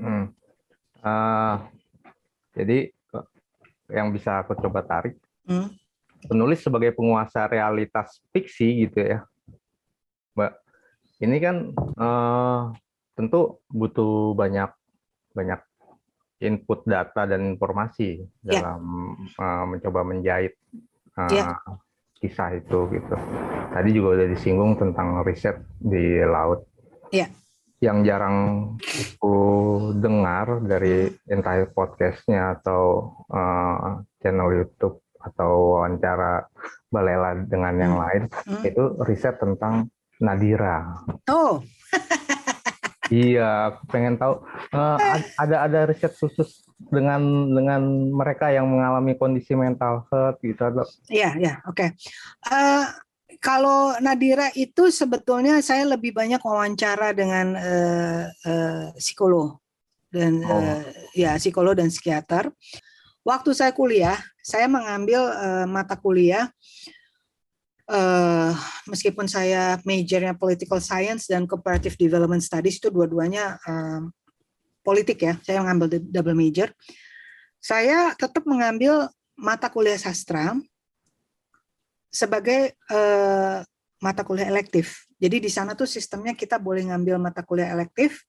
Hmm. Uh, jadi yang bisa aku coba tarik. Hmm. Penulis sebagai penguasa realitas fiksi gitu ya, Mbak. Ini kan uh, tentu butuh banyak banyak input data dan informasi yeah. dalam uh, mencoba menjahit uh, eh, yeah. kisah itu gitu. Tadi juga udah disinggung tentang riset di laut. Yeah yang jarang aku dengar dari entah podcastnya atau uh, channel YouTube atau wawancara Balela dengan yang hmm. lain hmm. itu riset tentang Nadira. Oh. iya, pengen tahu eh, eh. ada ada riset khusus dengan dengan mereka yang mengalami kondisi mental health gitu atau? Iya, iya, oke. Okay. Uh, kalau Nadira itu sebetulnya saya lebih banyak wawancara dengan uh, uh, psikolog dan oh. uh, ya psikolog dan psikiater. Waktu saya kuliah, saya mengambil uh, mata kuliah uh, meskipun saya majornya political science dan comparative development studies itu dua-duanya uh, politik ya. Saya mengambil double major. Saya tetap mengambil mata kuliah sastra sebagai uh, mata kuliah elektif. Jadi di sana tuh sistemnya kita boleh ngambil mata kuliah elektif,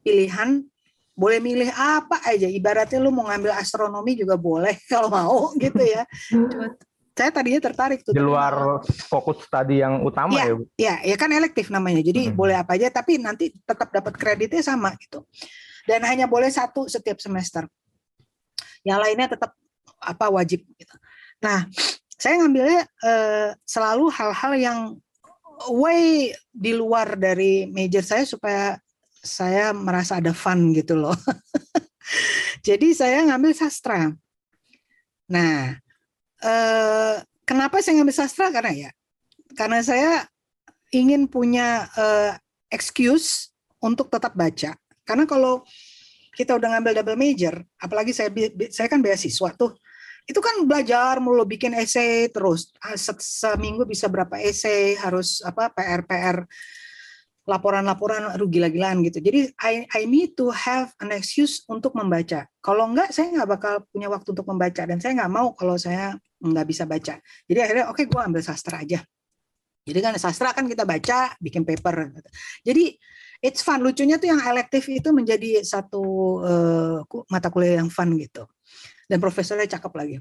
pilihan boleh milih apa aja. Ibaratnya lu mau ngambil astronomi juga boleh [LAUGHS] kalau mau gitu ya. saya tadinya tertarik tuh. Di luar fokus tadi yang utama ya, Iya, Ya, ya kan elektif namanya. Jadi hmm. boleh apa aja tapi nanti tetap dapat kreditnya sama gitu. Dan hanya boleh satu setiap semester. Yang lainnya tetap apa wajib gitu. Nah, saya ngambilnya uh, selalu hal-hal yang way di luar dari major saya supaya saya merasa ada fun gitu loh. [LAUGHS] Jadi saya ngambil sastra. Nah, eh, kenapa saya ngambil sastra? Karena ya, karena saya ingin punya eh, excuse untuk tetap baca. Karena kalau kita udah ngambil double major, apalagi saya saya kan beasiswa tuh, itu kan belajar mulu bikin essay terus ah, Se seminggu bisa berapa essay? harus apa PR PR laporan-laporan rugi gila-gilaan gitu. Jadi I, I need to have an excuse untuk membaca. Kalau enggak saya nggak bakal punya waktu untuk membaca dan saya nggak mau kalau saya nggak bisa baca. Jadi akhirnya oke okay, gue ambil sastra aja. Jadi kan sastra kan kita baca, bikin paper. Jadi it's fun. Lucunya tuh yang elektif itu menjadi satu uh, mata kuliah yang fun gitu dan profesornya cakep lagi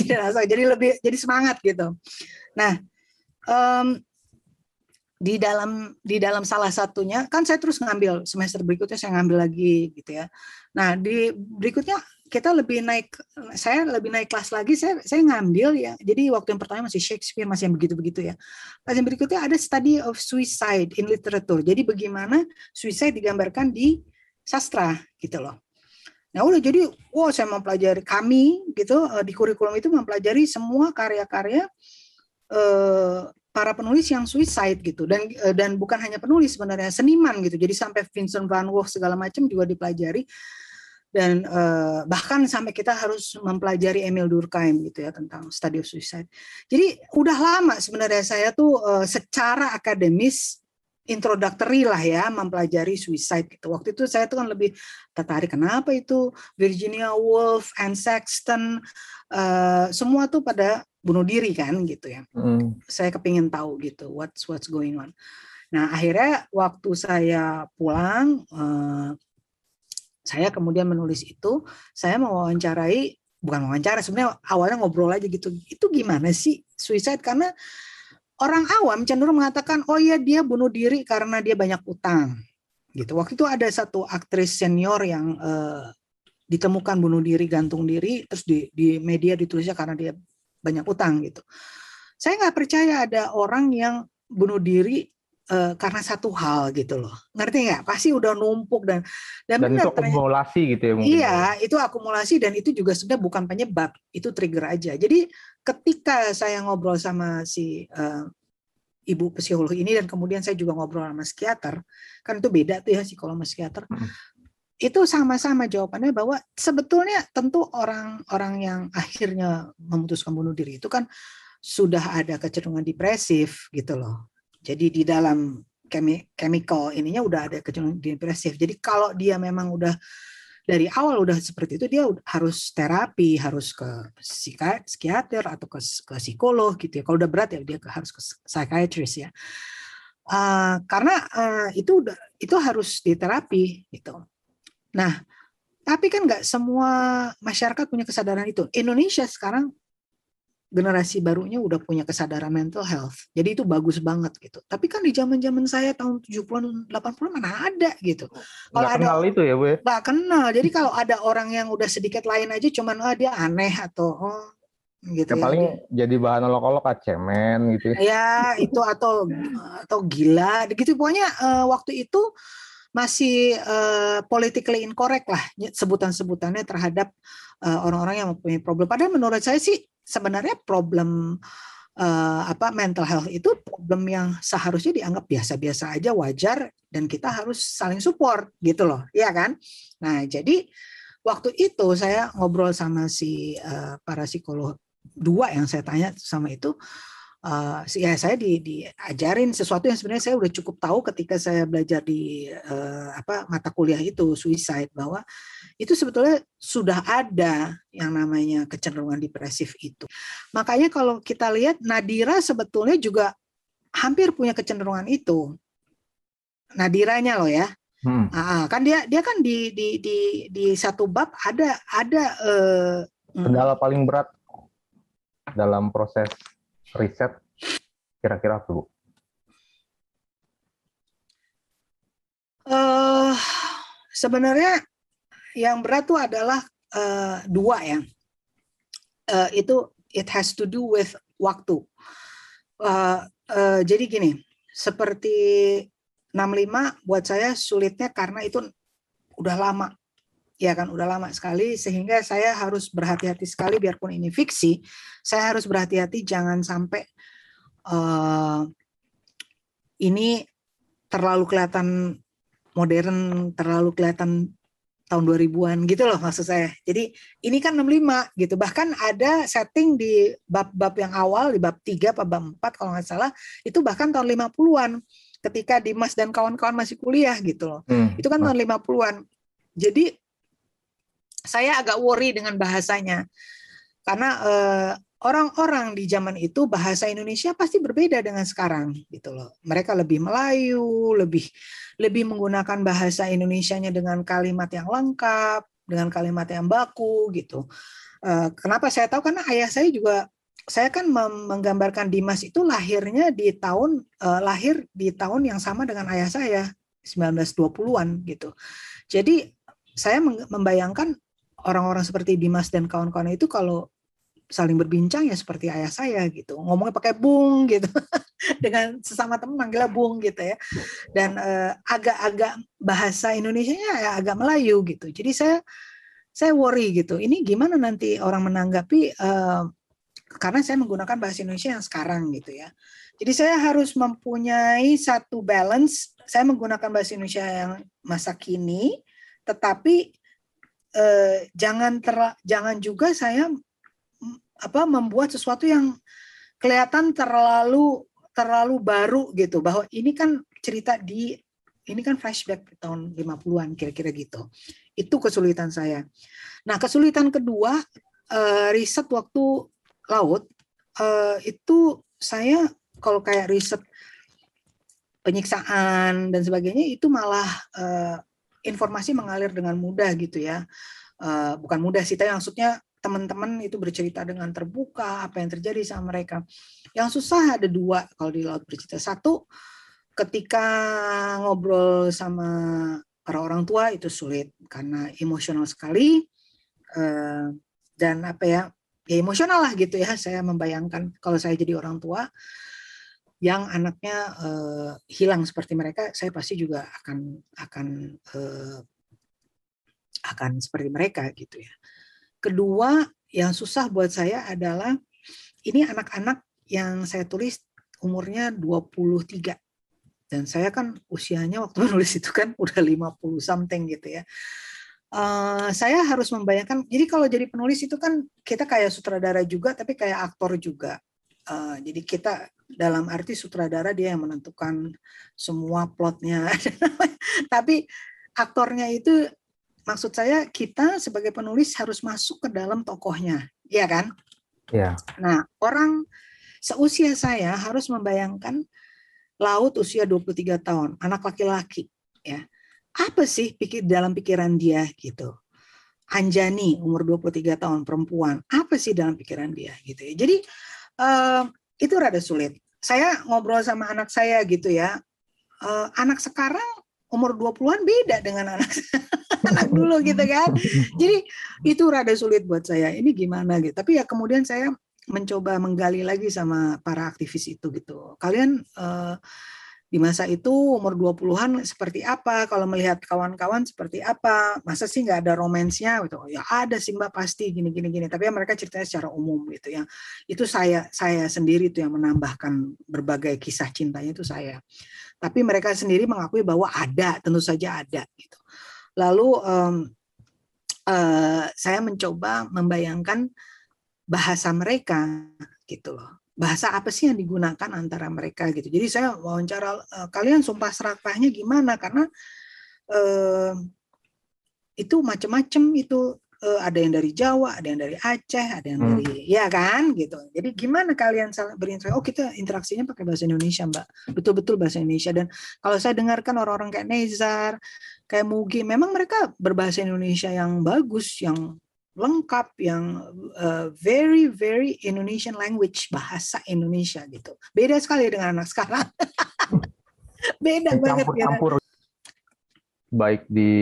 [LAUGHS] jadi lebih jadi semangat gitu nah um, di dalam di dalam salah satunya kan saya terus ngambil semester berikutnya saya ngambil lagi gitu ya. Nah, di berikutnya kita lebih naik saya lebih naik kelas lagi saya saya ngambil ya. Jadi waktu yang pertama masih Shakespeare masih yang begitu-begitu ya. Pas yang berikutnya ada study of suicide in literature. Jadi bagaimana suicide digambarkan di sastra gitu loh. Nah udah jadi, wah saya mempelajari kami gitu eh, di kurikulum itu mempelajari semua karya-karya eh, para penulis yang suicide gitu dan eh, dan bukan hanya penulis sebenarnya seniman gitu. Jadi sampai Vincent van Gogh segala macam juga dipelajari dan bahkan sampai kita harus mempelajari Emil Durkheim gitu ya tentang study suicide. Jadi udah lama sebenarnya saya tuh secara akademis introductory lah ya mempelajari suicide gitu. Waktu itu saya tuh kan lebih tertarik kenapa itu Virginia Woolf, and Sexton, uh, eh, semua tuh pada bunuh diri kan gitu ya. Mm. Saya kepingin tahu gitu what's what's going on. Nah akhirnya waktu saya pulang, uh, saya kemudian menulis itu, saya mau mewawancarai bukan wawancara sebenarnya awalnya ngobrol aja gitu. Itu gimana sih suicide karena Orang awam cenderung mengatakan, oh ya dia bunuh diri karena dia banyak utang. Gitu. Waktu itu ada satu aktris senior yang eh, ditemukan bunuh diri, gantung diri, terus di, di media ditulisnya karena dia banyak utang gitu. Saya nggak percaya ada orang yang bunuh diri uh, karena satu hal gitu loh. Ngerti nggak? Pasti udah numpuk dan dan, dan itu akumulasi gitu ya mungkin. Iya, ya? itu akumulasi dan itu juga sudah bukan penyebab, itu trigger aja. Jadi ketika saya ngobrol sama si uh, ibu psikolog ini dan kemudian saya juga ngobrol sama psikiater, kan itu beda tuh ya psikolog sama psikiater. Hmm. Itu sama-sama jawabannya bahwa sebetulnya tentu orang-orang yang akhirnya memutuskan bunuh diri itu kan sudah ada kecenderungan depresif gitu loh. Jadi di dalam chemical ininya udah ada kecenderungan depresif. Jadi kalau dia memang udah dari awal udah seperti itu dia harus terapi harus ke psikiater atau ke, ke psikolog gitu ya kalau udah berat ya dia harus ke psychiatrist ya uh, karena uh, itu udah itu harus diterapi gitu nah tapi kan nggak semua masyarakat punya kesadaran itu Indonesia sekarang generasi barunya udah punya kesadaran mental health. Jadi itu bagus banget gitu. Tapi kan di zaman-zaman saya tahun 70-an 80-an mana ada gitu. Oh, kalau ada kenal itu ya, Bu. Enggak ya? kenal. Jadi kalau ada orang yang udah sedikit lain aja cuman oh dia aneh atau oh gitu ya, ya. paling jadi bahan olok-olok acemen ah, gitu ya. ya. itu atau atau gila gitu pokoknya uh, waktu itu masih uh, politically incorrect lah sebutan-sebutannya terhadap eh, orang-orang uh, yang mempunyai problem. Padahal menurut saya sih sebenarnya problem uh, apa mental health itu problem yang seharusnya dianggap biasa-biasa aja wajar dan kita harus saling support gitu loh ya kan nah jadi waktu itu saya ngobrol sama si uh, para psikolog dua yang saya tanya sama itu uh, ya saya di, diajarin sesuatu yang sebenarnya saya udah cukup tahu ketika saya belajar di uh, apa mata kuliah itu suicide bahwa itu sebetulnya sudah ada yang namanya kecenderungan depresif itu. Makanya kalau kita lihat Nadira sebetulnya juga hampir punya kecenderungan itu. Nadiranya loh ya. Hmm. uh, kan dia dia kan di di di di satu bab ada ada uh, kendala paling berat dalam proses riset kira-kira apa, Bu? Eh, sebenarnya yang berat tuh adalah uh, dua ya. Uh, itu it has to do with waktu. Uh, uh, jadi gini, seperti 65 buat saya sulitnya karena itu udah lama ya kan udah lama sekali sehingga saya harus berhati-hati sekali biarpun ini fiksi saya harus berhati-hati jangan sampai uh, ini terlalu kelihatan modern terlalu kelihatan tahun 2000-an gitu loh maksud saya jadi ini kan 65 gitu bahkan ada setting di bab-bab yang awal di bab 3 atau bab 4 kalau nggak salah itu bahkan tahun 50-an ketika Dimas dan kawan-kawan masih kuliah gitu loh hmm. itu kan tahun 50-an jadi saya agak worry dengan bahasanya karena eh, orang-orang di zaman itu bahasa Indonesia pasti berbeda dengan sekarang gitu loh. Mereka lebih Melayu, lebih lebih menggunakan bahasa Indonesia-nya dengan kalimat yang lengkap, dengan kalimat yang baku gitu. Eh, kenapa saya tahu karena ayah saya juga saya kan menggambarkan Dimas itu lahirnya di tahun eh, lahir di tahun yang sama dengan ayah saya 1920-an gitu. Jadi saya membayangkan orang-orang seperti Dimas dan kawan-kawan itu kalau saling berbincang ya seperti ayah saya gitu ngomongnya pakai bung gitu [LAUGHS] dengan sesama teman manggilnya bung gitu ya dan eh, agak-agak eh, bahasa Indonesia-nya ya agak Melayu gitu jadi saya saya worry gitu ini gimana nanti orang menanggapi eh, karena saya menggunakan bahasa Indonesia yang sekarang gitu ya jadi saya harus mempunyai satu balance saya menggunakan bahasa Indonesia yang masa kini tetapi eh, jangan ter jangan juga saya mm, apa membuat sesuatu yang kelihatan terlalu terlalu baru gitu bahwa ini kan cerita di ini kan flashback tahun 50-an kira-kira gitu. Itu kesulitan saya. Nah, kesulitan kedua eh, riset waktu laut eh, itu saya kalau kayak riset penyiksaan dan sebagainya itu malah eh, informasi mengalir dengan mudah gitu ya. Eh, bukan mudah sih, tapi maksudnya teman-teman itu bercerita dengan terbuka apa yang terjadi sama mereka. Yang susah ada dua kalau di laut bercerita. Satu, ketika ngobrol sama para orang tua itu sulit karena emosional sekali eh, dan apa ya, ya emosional lah gitu ya. Saya membayangkan kalau saya jadi orang tua yang anaknya uh, hilang seperti mereka, saya pasti juga akan akan uh, akan seperti mereka gitu ya. Kedua, yang susah buat saya adalah ini anak-anak yang saya tulis umurnya 23. Dan saya kan usianya waktu [LAUGHS] menulis itu kan udah 50 something gitu ya. Uh, saya harus membayangkan, jadi kalau jadi penulis itu kan kita kayak sutradara juga, tapi kayak aktor juga. Eh, jadi kita dalam arti sutradara dia yang menentukan semua plotnya. [LAUGHS] Tapi aktornya itu maksud saya kita sebagai penulis harus masuk ke dalam tokohnya, ya kan? Ya. Nah, orang seusia saya harus membayangkan laut usia 23 tahun, anak laki-laki, ya. Apa sih pikir dalam pikiran dia gitu? Anjani umur 23 tahun perempuan, apa sih dalam pikiran dia gitu ya. Jadi uh, itu rada sulit. Saya ngobrol sama anak saya gitu ya. Uh, anak sekarang umur 20-an beda dengan anak [LAUGHS] anak dulu gitu kan. Jadi itu rada sulit buat saya. Ini gimana gitu. Tapi ya kemudian saya mencoba menggali lagi sama para aktivis itu gitu. Kalian uh, di masa itu umur 20-an seperti apa kalau melihat kawan-kawan seperti apa masa sih nggak ada romansnya gitu ya ada sih mbak pasti gini gini gini tapi ya mereka ceritanya secara umum gitu ya itu saya saya sendiri itu yang menambahkan berbagai kisah cintanya itu saya tapi mereka sendiri mengakui bahwa ada tentu saja ada gitu lalu um, uh, saya mencoba membayangkan bahasa mereka gitu loh bahasa apa sih yang digunakan antara mereka gitu. Jadi saya wawancara e, kalian sumpah serapahnya gimana karena eh, itu macam-macam itu eh, ada yang dari Jawa, ada yang dari Aceh, ada yang hmm. dari ya kan gitu. Jadi gimana kalian berinteraksi? Oh kita interaksinya pakai bahasa Indonesia mbak, betul-betul bahasa Indonesia. Dan kalau saya dengarkan orang-orang kayak Nezar, kayak Mugi, memang mereka berbahasa Indonesia yang bagus, yang lengkap yang uh, very very Indonesian language bahasa Indonesia gitu. Beda sekali dengan anak sekarang. [LAUGHS] Beda banget ya. Baik di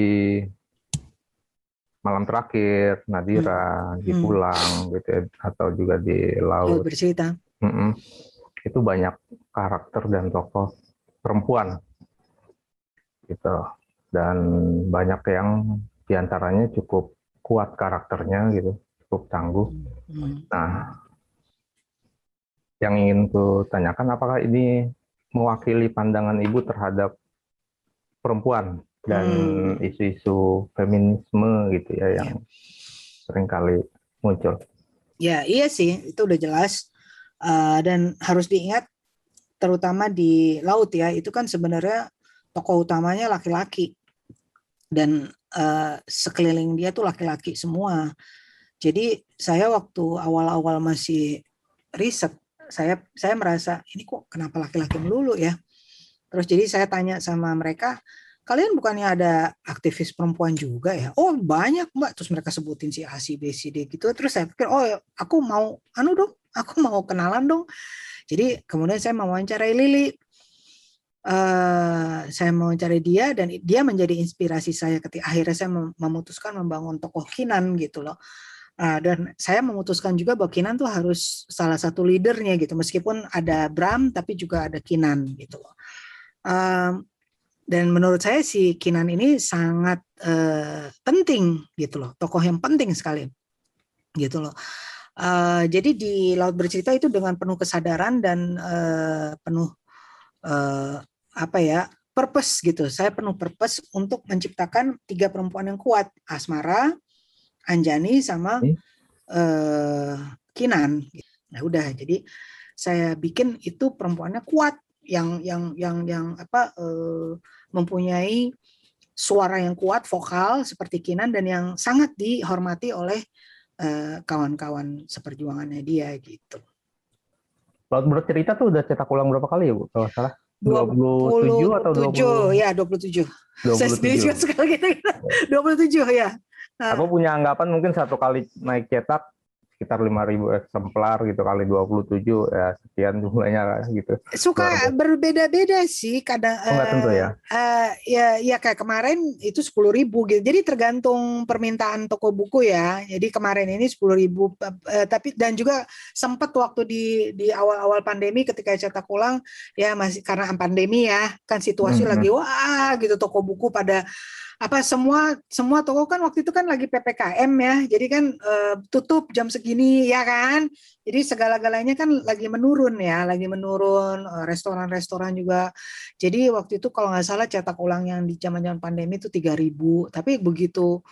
malam terakhir Nadira hmm. di hmm. pulang hmm. gitu ya, atau juga di laut. Lalu bercerita. Mm -mm. Itu banyak karakter dan tokoh perempuan gitu dan banyak yang diantaranya cukup kuat karakternya gitu, cukup tangguh. Hmm. Nah, yang ingin ku tanyakan apakah ini mewakili pandangan ibu terhadap perempuan dan hmm. isu-isu hmm. feminisme gitu ya yang ya. seringkali muncul. Ya iya sih itu udah jelas uh, dan harus diingat terutama di laut ya itu kan sebenarnya tokoh utamanya laki-laki dan uh, sekeliling dia tuh laki-laki semua. Jadi saya waktu awal-awal masih riset, saya saya merasa ini kok kenapa laki-laki melulu ya. Terus jadi saya tanya sama mereka, kalian bukannya ada aktivis perempuan juga ya? Oh banyak mbak. Terus mereka sebutin si A, si B, si D gitu. Terus saya pikir, oh aku mau, anu dong, aku mau kenalan dong. Jadi kemudian saya mewawancarai Lili. Uh, saya cari dia dan dia menjadi inspirasi saya ketika akhirnya saya memutuskan membangun toko Kinan gitu loh. Uh, dan saya memutuskan juga bahwa Kinan tuh harus salah satu leadernya gitu meskipun ada Bram tapi juga ada Kinan gitu loh. Uh, dan menurut saya si Kinan ini sangat uh, penting gitu loh, tokoh yang penting sekali gitu loh. Uh, jadi di Laut Bercerita itu dengan penuh kesadaran dan uh, penuh apa ya purpose gitu. Saya penuh purpose untuk menciptakan tiga perempuan yang kuat, Asmara, Anjani sama uh, Kinan. Nah, udah jadi saya bikin itu perempuannya kuat yang yang yang yang apa uh, mempunyai suara yang kuat vokal seperti Kinan dan yang sangat dihormati oleh eh, kawan-kawan uh, seperjuangannya dia gitu. Laut cerita tuh udah cetak ulang berapa kali ya Bu? Kalau salah 27 atau 27? Ya, 27. 27. Saya sendiri juga suka gitu. 27 [LAUGHS] ya. Aku punya anggapan mungkin satu kali naik cetak sekitar 5.000 eksemplar gitu kali 27 ya sekian jumlahnya gitu. Suka berbeda-beda sih kadang oh, uh, tentu ya. Uh, ya ya kayak kemarin itu 10.000 gitu. Jadi tergantung permintaan toko buku ya. Jadi kemarin ini 10.000 uh, eh, tapi dan juga sempat waktu di di awal-awal pandemi ketika cetak ulang ya masih karena pandemi ya kan situasi hmm. hmm. lagi wah gitu toko buku pada apa semua semua toko kan waktu itu kan lagi ppkm ya jadi kan e, tutup jam segini ya kan jadi segala-galanya kan lagi menurun ya lagi menurun eh, restoran-restoran juga jadi waktu itu kalau nggak salah cetak ulang yang di zaman-zaman pandemi itu tiga ribu tapi begitu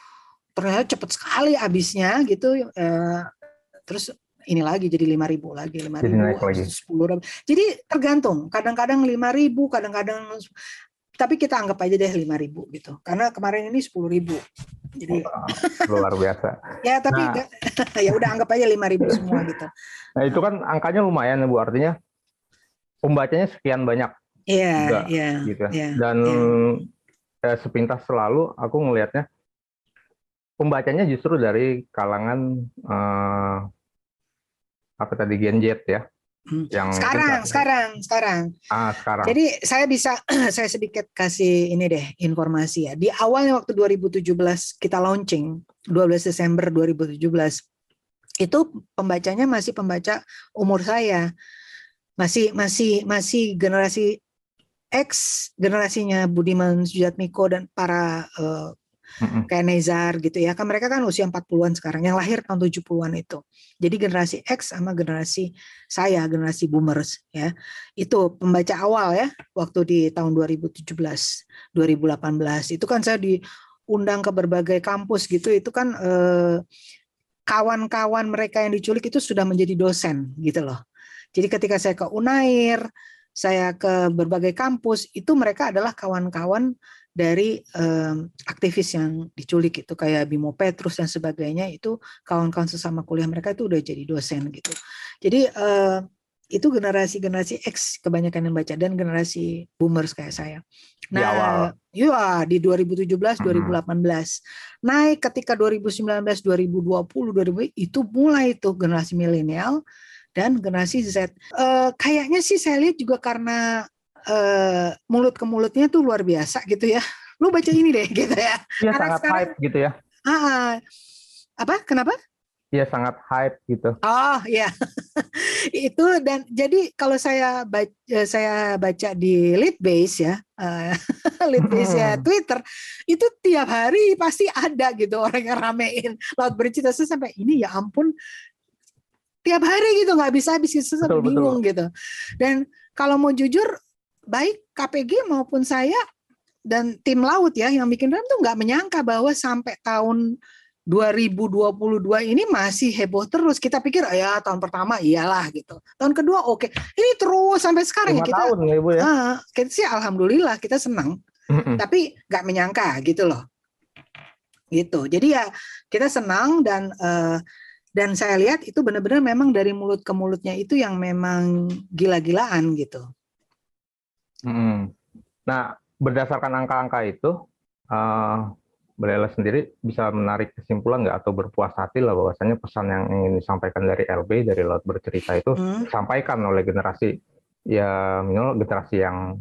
ternyata cepat sekali habisnya gitu e, terus ini lagi jadi lima ribu lagi lima ribu sepuluh ribu jadi tergantung kadang-kadang lima ribu kadang-kadang tapi kita anggap aja deh ribu gitu. Karena kemarin ini sepuluh ribu Jadi luar biasa. [LAUGHS] ya, tapi nah, [LAUGHS] ya udah anggap aja lima ribu semua gitu. Nah, itu kan angkanya lumayan ya, Bu artinya pembacanya sekian banyak. Iya, yeah, iya. Yeah, gitu. Yeah, iya, Dan yeah. Iya. sepintas selalu aku ngelihatnya pembacanya justru dari kalangan uh, apa tadi Gen Z ya. Hmm, yang sekarang kita... sekarang sekarang ah sekarang jadi saya bisa [CLEARS THROAT] saya sedikit kasih ini deh informasi ya di awalnya waktu 2017 kita launching 12 Desember 2017 itu pembacanya masih pembaca umur saya masih masih masih generasi X generasinya Budiman Sujatmiko dan para uh, hmm Kayak Nezar gitu ya. Kan mereka kan usia 40-an sekarang yang lahir tahun 70-an itu. Jadi generasi X sama generasi saya, generasi boomers ya. Itu pembaca awal ya waktu di tahun 2017, 2018. Itu kan saya diundang ke berbagai kampus gitu. Itu kan eh, kawan-kawan mereka yang diculik itu sudah menjadi dosen gitu loh. Jadi ketika saya ke Unair, saya ke berbagai kampus, itu mereka adalah kawan-kawan dari um, aktivis yang diculik itu kayak Bimo Petrus dan sebagainya itu kawan-kawan sesama kuliah mereka itu udah jadi dosen gitu. Jadi uh, itu generasi generasi X kebanyakan yang baca dan generasi boomers kayak saya. Nah, iya, di awal. ya di 2017 hmm. 2018 naik ketika 2019 2020 2000 itu mulai itu generasi milenial dan generasi Z. Uh, kayaknya sih saya lihat juga karena Eh, mulut ke mulutnya tuh luar biasa gitu ya. Lu baca ini deh [LAUGHS] gitu ya. Iya sangat sekarang, hype gitu ya. Ah, apa? Kenapa? Iya sangat hype gitu. Oh iya, [LAUGHS] itu dan jadi kalau saya baca, eh, saya baca di lead base ya, eh, lead [LAUGHS] base ya hmm. Twitter itu tiap hari pasti ada gitu orang yang ramein laut bercita saya sampai ini ya ampun tiap hari gitu nggak bisa habis gitu sampai bingung betul. gitu. Dan kalau mau jujur baik KPG maupun saya dan tim laut ya yang bikin ram tuh nggak menyangka bahwa sampai tahun 2022 ini masih heboh terus. Kita pikir ya tahun pertama iyalah gitu. Tahun kedua oke. Okay. Ini terus sampai sekarang ya kita. tahun ya Ibu ya. Uh, kita sih alhamdulillah kita senang. Tapi nggak menyangka gitu loh. Gitu. Jadi ya kita senang dan uh, dan saya lihat itu benar-benar memang dari mulut ke mulutnya itu yang memang gila-gilaan gitu. Hmm. Nah, berdasarkan angka-angka itu, uh, eh, Belela sendiri bisa menarik kesimpulan nggak atau berpuas hati lah bahwasanya pesan yang ingin disampaikan dari LB dari Laut Bercerita itu hmm. disampaikan oleh generasi ya minimal generasi yang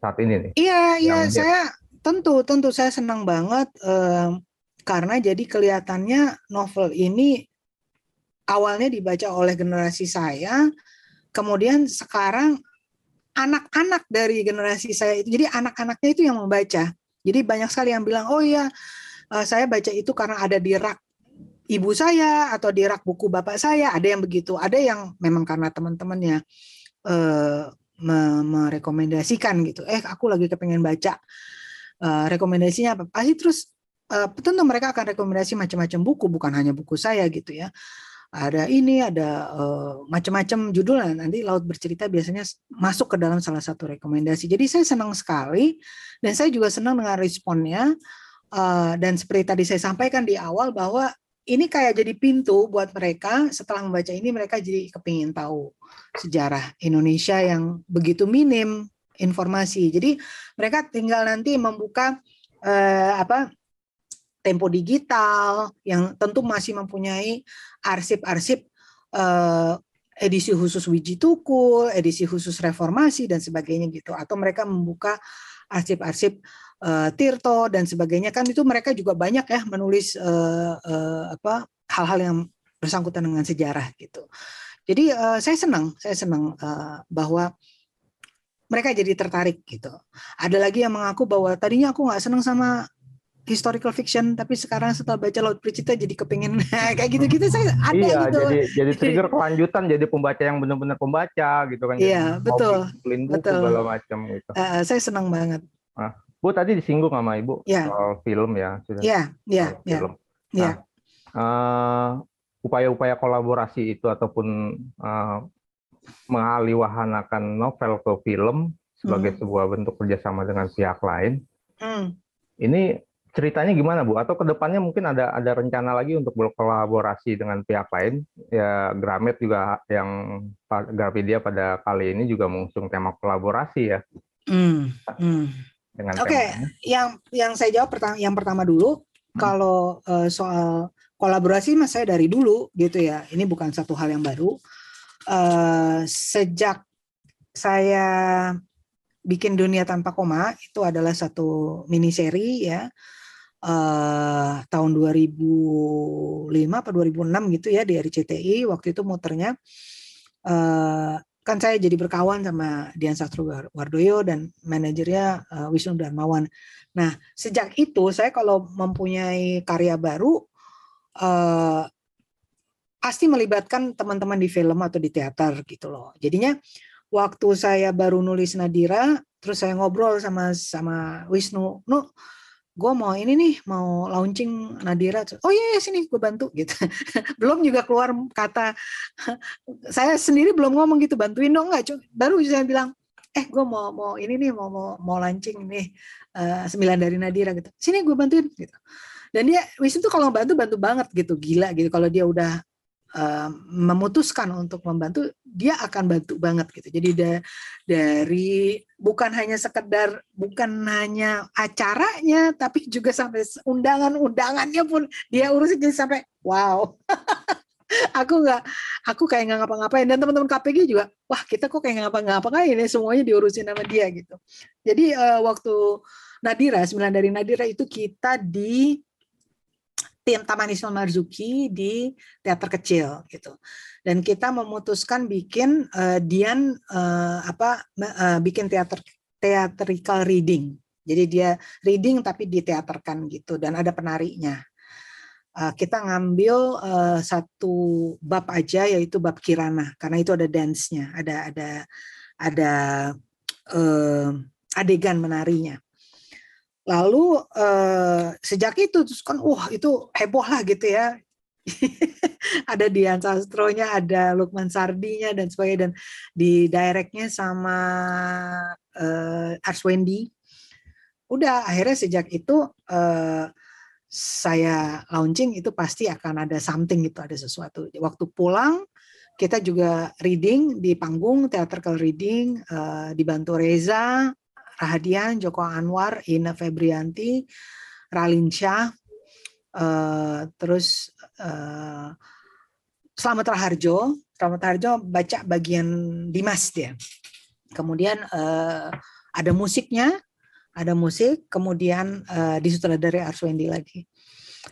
saat ini nih. Iya, iya, saya tentu tentu saya senang banget eh, karena jadi kelihatannya novel ini awalnya dibaca oleh generasi saya, kemudian sekarang anak-anak dari generasi saya itu jadi anak-anaknya itu yang membaca jadi banyak sekali yang bilang oh ya saya baca itu karena ada di rak ibu saya atau di rak buku bapak saya ada yang begitu ada yang memang karena teman-temannya eh, merekomendasikan gitu eh aku lagi kepengen baca eh, rekomendasinya apa pasti terus uh, tentu mereka akan rekomendasi macam-macam buku bukan hanya buku saya gitu ya ada ini ada uh, macam-macam judul nanti laut bercerita biasanya masuk ke dalam salah satu rekomendasi jadi saya senang sekali dan saya juga senang dengan responnya uh, dan seperti tadi saya sampaikan di awal bahwa ini kayak jadi pintu buat mereka setelah membaca ini mereka jadi kepingin tahu sejarah Indonesia yang begitu minim informasi. Jadi mereka tinggal nanti membuka uh, apa Tempo Digital yang tentu masih mempunyai arsip-arsip eh, edisi khusus Wiji Tukul, edisi khusus Reformasi dan sebagainya gitu atau mereka membuka arsip-arsip eh, Tirto dan sebagainya kan itu mereka juga banyak ya menulis eh, eh, apa hal-hal yang bersangkutan dengan sejarah gitu. Jadi eh, saya senang, saya senang eh, bahwa mereka jadi tertarik gitu. Ada lagi yang mengaku bahwa tadinya aku nggak senang sama historical fiction tapi sekarang setelah baca Laut Bercita jadi kepengen [LAUGHS] kayak gitu-gitu saya ada iya, gitu. jadi jadi [LAUGHS] trigger kelanjutan jadi pembaca yang benar-benar pembaca gitu kan. Iya, jadi betul. Buku, betul. segala macam gitu. Uh, saya senang banget. Nah, Bu tadi disinggung sama Ibu yeah. soal film ya. Iya, iya, iya. Iya. Nah, eh, upaya-upaya kolaborasi itu ataupun uh, mengalihwahanakan novel ke film sebagai mm. sebuah bentuk kerjasama dengan pihak lain. Mm. Ini ceritanya gimana Bu? Atau kedepannya mungkin ada ada rencana lagi untuk berkolaborasi dengan pihak lain? Ya Gramet juga yang Gravidia pada kali ini juga mengusung tema kolaborasi ya. Mm, mm. Oke, okay. yang yang saya jawab pertama yang pertama dulu hmm. kalau uh, soal kolaborasi mas saya dari dulu gitu ya. Ini bukan satu hal yang baru. Uh, sejak saya bikin dunia tanpa koma itu adalah satu mini seri ya uh, tahun 2005 atau 2006 gitu ya di RCTI waktu itu muternya uh, kan saya jadi berkawan sama Dian Sastro Wardoyo dan manajernya uh, Wisnu Darmawan. Nah sejak itu saya kalau mempunyai karya baru uh, pasti melibatkan teman-teman di film atau di teater gitu loh. Jadinya waktu saya baru nulis Nadira, terus saya ngobrol sama sama Wisnu, "Nu, no, gue mau ini nih mau launching Nadira oh iya, iya sini gue bantu gitu [LAUGHS] belum juga keluar kata [LAUGHS] saya sendiri belum ngomong gitu bantuin dong nggak baru saya bilang eh gue mau mau ini nih mau mau mau launching nih eh, sembilan dari Nadira gitu sini gue bantuin gitu dan dia Wisnu tuh kalau bantu bantu banget gitu gila gitu kalau dia udah Eh, memutuskan untuk membantu, dia akan bantu banget gitu. Jadi da dari bukan hanya sekedar bukan hanya acaranya, tapi juga sampai undangan-undangannya pun dia urusin jadi sampai wow. [LAUGHS] aku nggak aku kayak nggak ngapa-ngapain dan teman-teman KPG juga wah kita kok kayak nggak ngapa-ngapain ini ya, semuanya diurusin sama dia gitu jadi uh, waktu Nadira sembilan dari Nadira itu kita di tim Taman Ismail Marzuki di teater kecil gitu. Dan kita memutuskan bikin uh, Dian uh, apa uh, bikin teater theatrical reading. Jadi dia reading tapi diteaterkan gitu dan ada penarinya. Uh, kita ngambil uh, satu bab aja yaitu bab Kirana karena itu ada dance-nya, ada ada ada uh, adegan menarinya. Lalu eh, sejak itu terus kan wah itu heboh lah gitu ya. [LAUGHS] ada Dian Sastronya, ada Lukman Sardinya dan sebagainya dan di directnya sama eh, Arswendi. Udah akhirnya sejak itu eh, saya launching itu pasti akan ada something gitu, ada sesuatu. Waktu pulang kita juga reading di panggung, theatrical reading, uh, dibantu Reza, Rahadian, Joko Anwar, Ina Febrianti, Ralin uh, terus uh, eh, Selamat Raharjo. Selamat Raharjo baca bagian Dimas dia. Kemudian uh, ada musiknya, ada musik, kemudian uh, disutradari Arswendi lagi.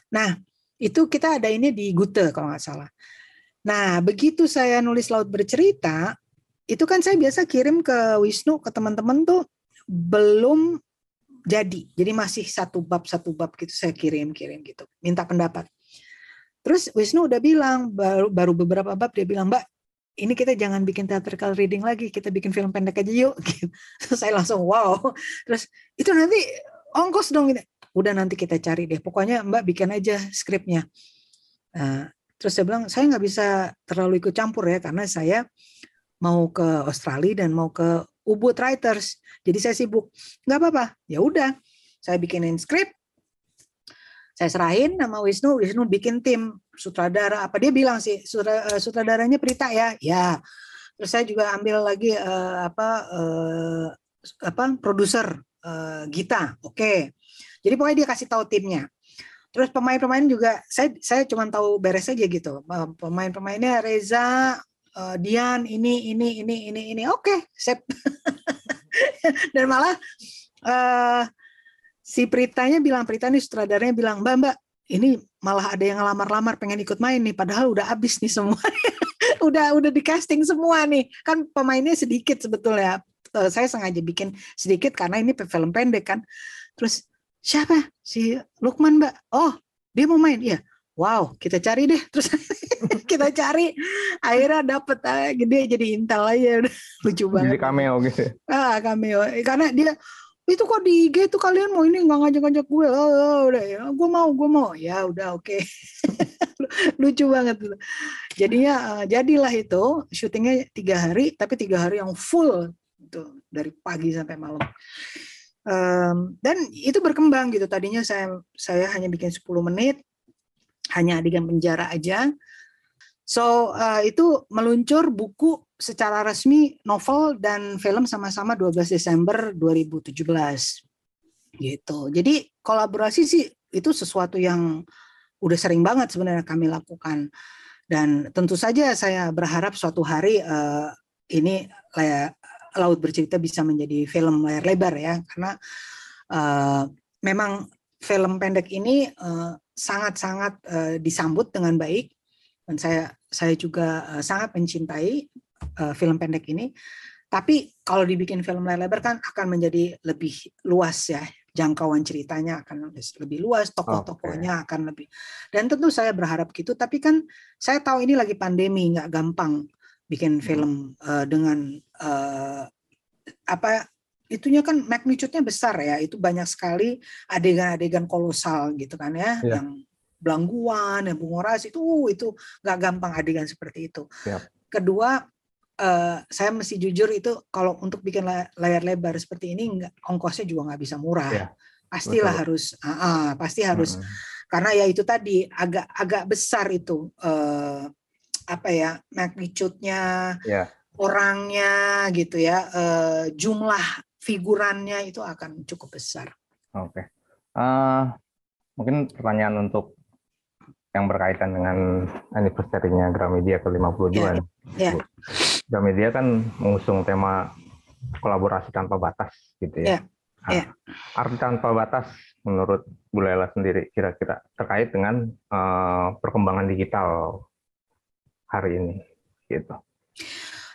Nah, itu kita ada ini di Gute kalau nggak salah. Nah, begitu saya nulis Laut Bercerita, itu kan saya biasa kirim ke Wisnu, ke teman-teman tuh belum jadi. Jadi masih satu bab satu bab gitu saya kirim-kirim gitu, minta pendapat. Terus Wisnu udah bilang baru baru beberapa bab dia bilang, "Mbak, ini kita jangan bikin theatrical reading lagi, kita bikin film pendek aja yuk." [LAUGHS] Gitu. saya langsung wow. Terus itu nanti ongkos dong gitu. Udah nanti kita cari deh. Pokoknya Mbak bikin aja skripnya. Nah, terus saya bilang, "Saya nggak bisa terlalu ikut campur ya karena saya mau ke Australia dan mau ke Ubud Writers. Jadi saya sibuk. Nggak apa-apa. Ya udah, saya bikinin skrip. Saya serahin nama Wisnu, Wisnu bikin tim sutradara. Apa dia bilang sih eh, sutradaranya Prita ya? Ya. Terus saya juga ambil lagi uh, apa uh, apa produser uh, Gita. Oke. Okay. Jadi pokoknya dia kasih tahu timnya terus pemain-pemain juga saya saya cuma tahu beres aja gitu pemain-pemainnya Reza uh, Dian ini ini ini ini ini oke okay, sip [LAUGHS] dan malah uh, si Pritanya bilang Prita nih sutradaranya bilang mbak mbak ini malah ada yang ngelamar-lamar pengen ikut main nih padahal udah habis nih semua [LAUGHS] udah udah di casting semua nih kan pemainnya sedikit sebetulnya uh, saya sengaja bikin sedikit karena ini film pendek kan terus siapa si Lukman mbak oh dia mau main ya wow kita cari deh [LAUGHS] terus [LAUGHS] kita cari akhirnya dapet ah, gede jadi intel aja udah [LAUGHS] lucu banget jadi cameo gitu ya? ah cameo eh, karena dia itu kok di IG tuh kalian mau ini nggak ngajak-ngajak gue oh, oh, udah ya oh, gue mau gue mau ya udah oke okay. [LAUGHS] lucu banget jadinya eh, jadilah itu syutingnya tiga hari tapi tiga hari yang full itu dari pagi sampai malam um, dan itu berkembang gitu tadinya saya saya hanya bikin 10 menit hanya adegan penjara aja So uh, itu meluncur buku secara resmi novel dan film sama-sama 12 Desember 2017. Gitu. Jadi kolaborasi sih itu sesuatu yang udah sering banget sebenarnya kami lakukan. Dan tentu saja saya berharap suatu hari uh, ini kayak laut bercerita bisa menjadi film layar lebar ya karena uh, memang film pendek ini sangat-sangat uh, uh, disambut dengan baik dan saya saya juga eh, sangat mencintai eh, film pendek ini. Tapi kalau dibikin film layar lebar kan akan menjadi lebih luas ya jangkauan ceritanya akan lebih luas, tokoh-tokohnya okay. akan lebih. Dan tentu saya berharap gitu, tapi kan saya tahu ini lagi pandemi, nggak gampang bikin hmm. film hmm. uh, dengan uh, apa itunya kan magnitude-nya besar ya, itu banyak sekali adegan-adegan kolosal gitu kan ya, yeah. yang belangguan, yang bungoras itu uh, itu nggak gampang adegan seperti itu. ya. Kedua Uh, saya mesti jujur itu kalau untuk bikin layar lebar seperti ini enggak, ongkosnya juga nggak bisa murah ya, pastilah betul. harus uh, uh, pasti harus hmm. karena ya itu tadi agak agak besar itu uh, apa ya magnitude-nya yeah. orangnya gitu ya uh, jumlah figurannya itu akan cukup besar oke okay. uh, mungkin pertanyaan untuk yang berkaitan dengan anniversary-nya Gramedia ke-52. Yeah. Yeah. Gramedia kan mengusung tema kolaborasi tanpa batas gitu ya. Yeah. Ya, yeah. Arti tanpa batas menurut Bu Lela sendiri kira-kira terkait dengan uh, perkembangan digital hari ini gitu.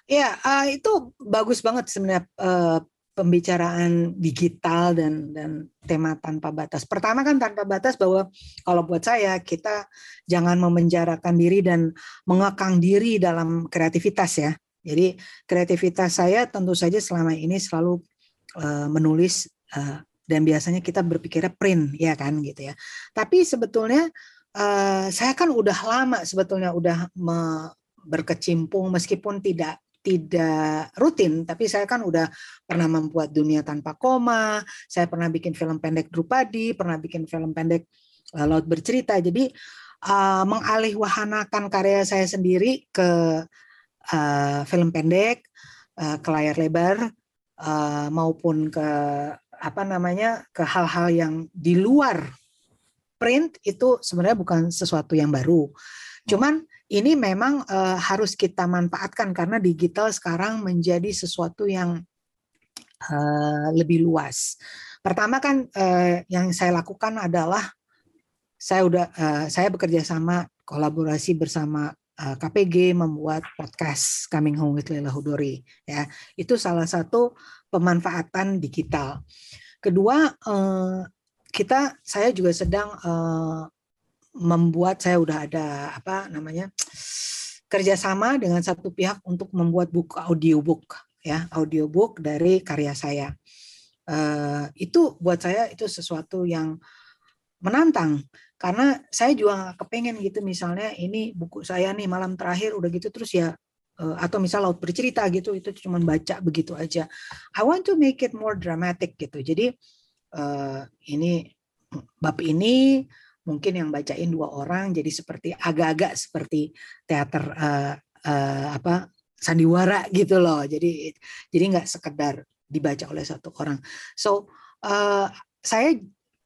Ya, uh, itu bagus banget sebenarnya uh, pembicaraan digital dan dan tema tanpa batas. Pertama kan tanpa batas bahwa kalau buat saya kita jangan memenjarakan diri dan mengekang diri dalam kreativitas ya. Jadi kreativitas saya tentu saja selama ini selalu uh, menulis uh, dan biasanya kita berpikirnya print ya kan gitu ya. Tapi sebetulnya uh, saya kan udah lama sebetulnya udah berkecimpung meskipun tidak tidak rutin, tapi saya kan udah pernah membuat dunia tanpa koma, saya pernah bikin film pendek Drupadi, pernah bikin film pendek eh, Laut Bercerita. Jadi uh, eh, mengalih wahanakan karya saya sendiri ke uh, film pendek, uh, ke layar lebar, uh, maupun ke apa namanya ke hal-hal yang di luar print itu sebenarnya bukan sesuatu yang baru. Cuman ini memang uh, harus kita manfaatkan karena digital sekarang menjadi sesuatu yang uh, lebih luas. Pertama kan uh, yang saya lakukan adalah saya udah uh, saya bekerja sama kolaborasi bersama uh, KPG membuat podcast Coming Home with Leila Hudori ya. Itu salah satu pemanfaatan digital. Kedua uh, kita saya juga sedang uh, membuat saya udah ada apa namanya kerjasama dengan satu pihak untuk membuat buku audiobook ya audiobook dari karya saya uh, itu buat saya itu sesuatu yang menantang karena saya juga kepengen gitu misalnya ini buku saya nih malam terakhir udah gitu terus ya eh, atau misal laut bercerita gitu itu cuma baca begitu aja I want to make it more dramatic gitu jadi eh, ini bab ini mungkin yang bacain dua orang jadi seperti agak-agak seperti teater uh, uh, apa sandiwara gitu loh jadi jadi nggak sekedar dibaca oleh satu orang so uh, saya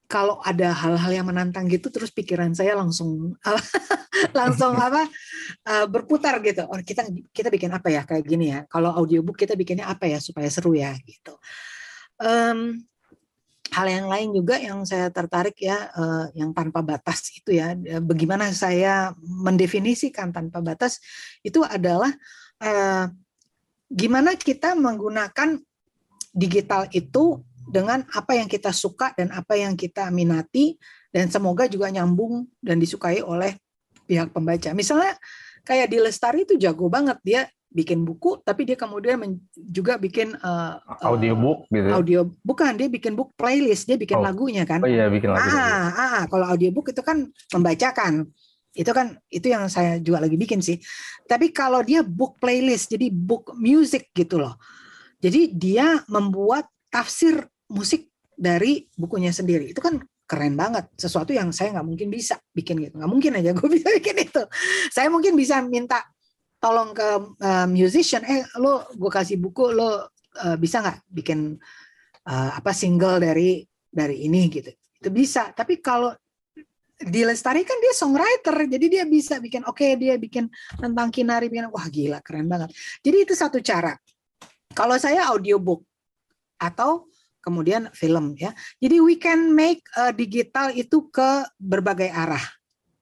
kalau ada hal-hal yang menantang gitu terus pikiran saya langsung [LAUGHS] langsung apa uh, berputar gitu oh, kita kita bikin apa ya kayak gini ya kalau audiobook kita bikinnya apa ya supaya seru ya gitu um, hal yang lain juga yang saya tertarik ya eh, yang tanpa batas itu ya eh, bagaimana saya mendefinisikan tanpa batas itu adalah eh, gimana kita menggunakan digital itu dengan apa yang kita suka dan apa yang kita minati dan semoga juga nyambung dan disukai oleh pihak pembaca misalnya kayak di Lestari itu jago banget dia bikin buku tapi dia kemudian juga bikin uh, eh, eh, book gitu. Ya? Audio bukan dia bikin book playlist, dia bikin oh. lagunya kan. Oh iya bikin lagu. Ah, ah, ah kalau audio book itu kan membacakan. Itu kan itu yang saya juga lagi bikin sih. Tapi kalau dia book playlist jadi book music gitu loh. Jadi dia membuat tafsir musik dari bukunya sendiri. Itu kan keren banget sesuatu yang saya nggak mungkin bisa bikin gitu nggak mungkin aja [LAUGHS] gue bisa bikin itu saya mungkin bisa minta tolong ke uh, musician eh lo gue kasih buku lo uh, bisa nggak bikin uh, apa single dari dari ini gitu itu bisa tapi kalau di lestari kan dia songwriter jadi dia bisa bikin oke okay, dia bikin tentang kinari bikin wah gila keren banget jadi itu satu cara kalau saya audiobook atau kemudian film ya jadi we can make uh, digital itu ke berbagai arah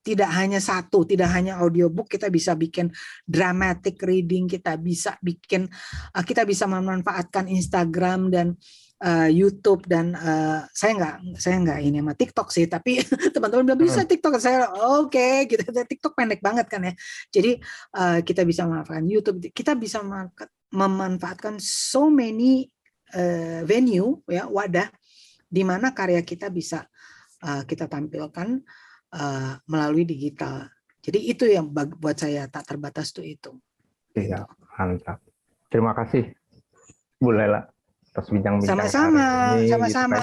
tidak hanya satu, tidak hanya audiobook, kita bisa bikin dramatic reading, kita bisa bikin eh, kita bisa memanfaatkan Instagram dan uh, YouTube dan uh, saya nggak saya nggak ini sama TikTok sih, tapi [LAUGHS] teman-teman bilang bisa hmm. TikTok saya oke okay, gitu. TikTok pendek banget kan ya. Jadi uh, kita bisa memanfaatkan YouTube, kita bisa memanfaatkan so many uh, venue ya wadah di mana karya kita bisa uh, kita tampilkan Eh, melalui digital. Jadi itu yang buat saya tak terbatas tuh itu. Iya, gitu. mantap. Terima kasih Bu Lela atas bincang-bincang. Sama-sama, gitu kan ya. sama-sama.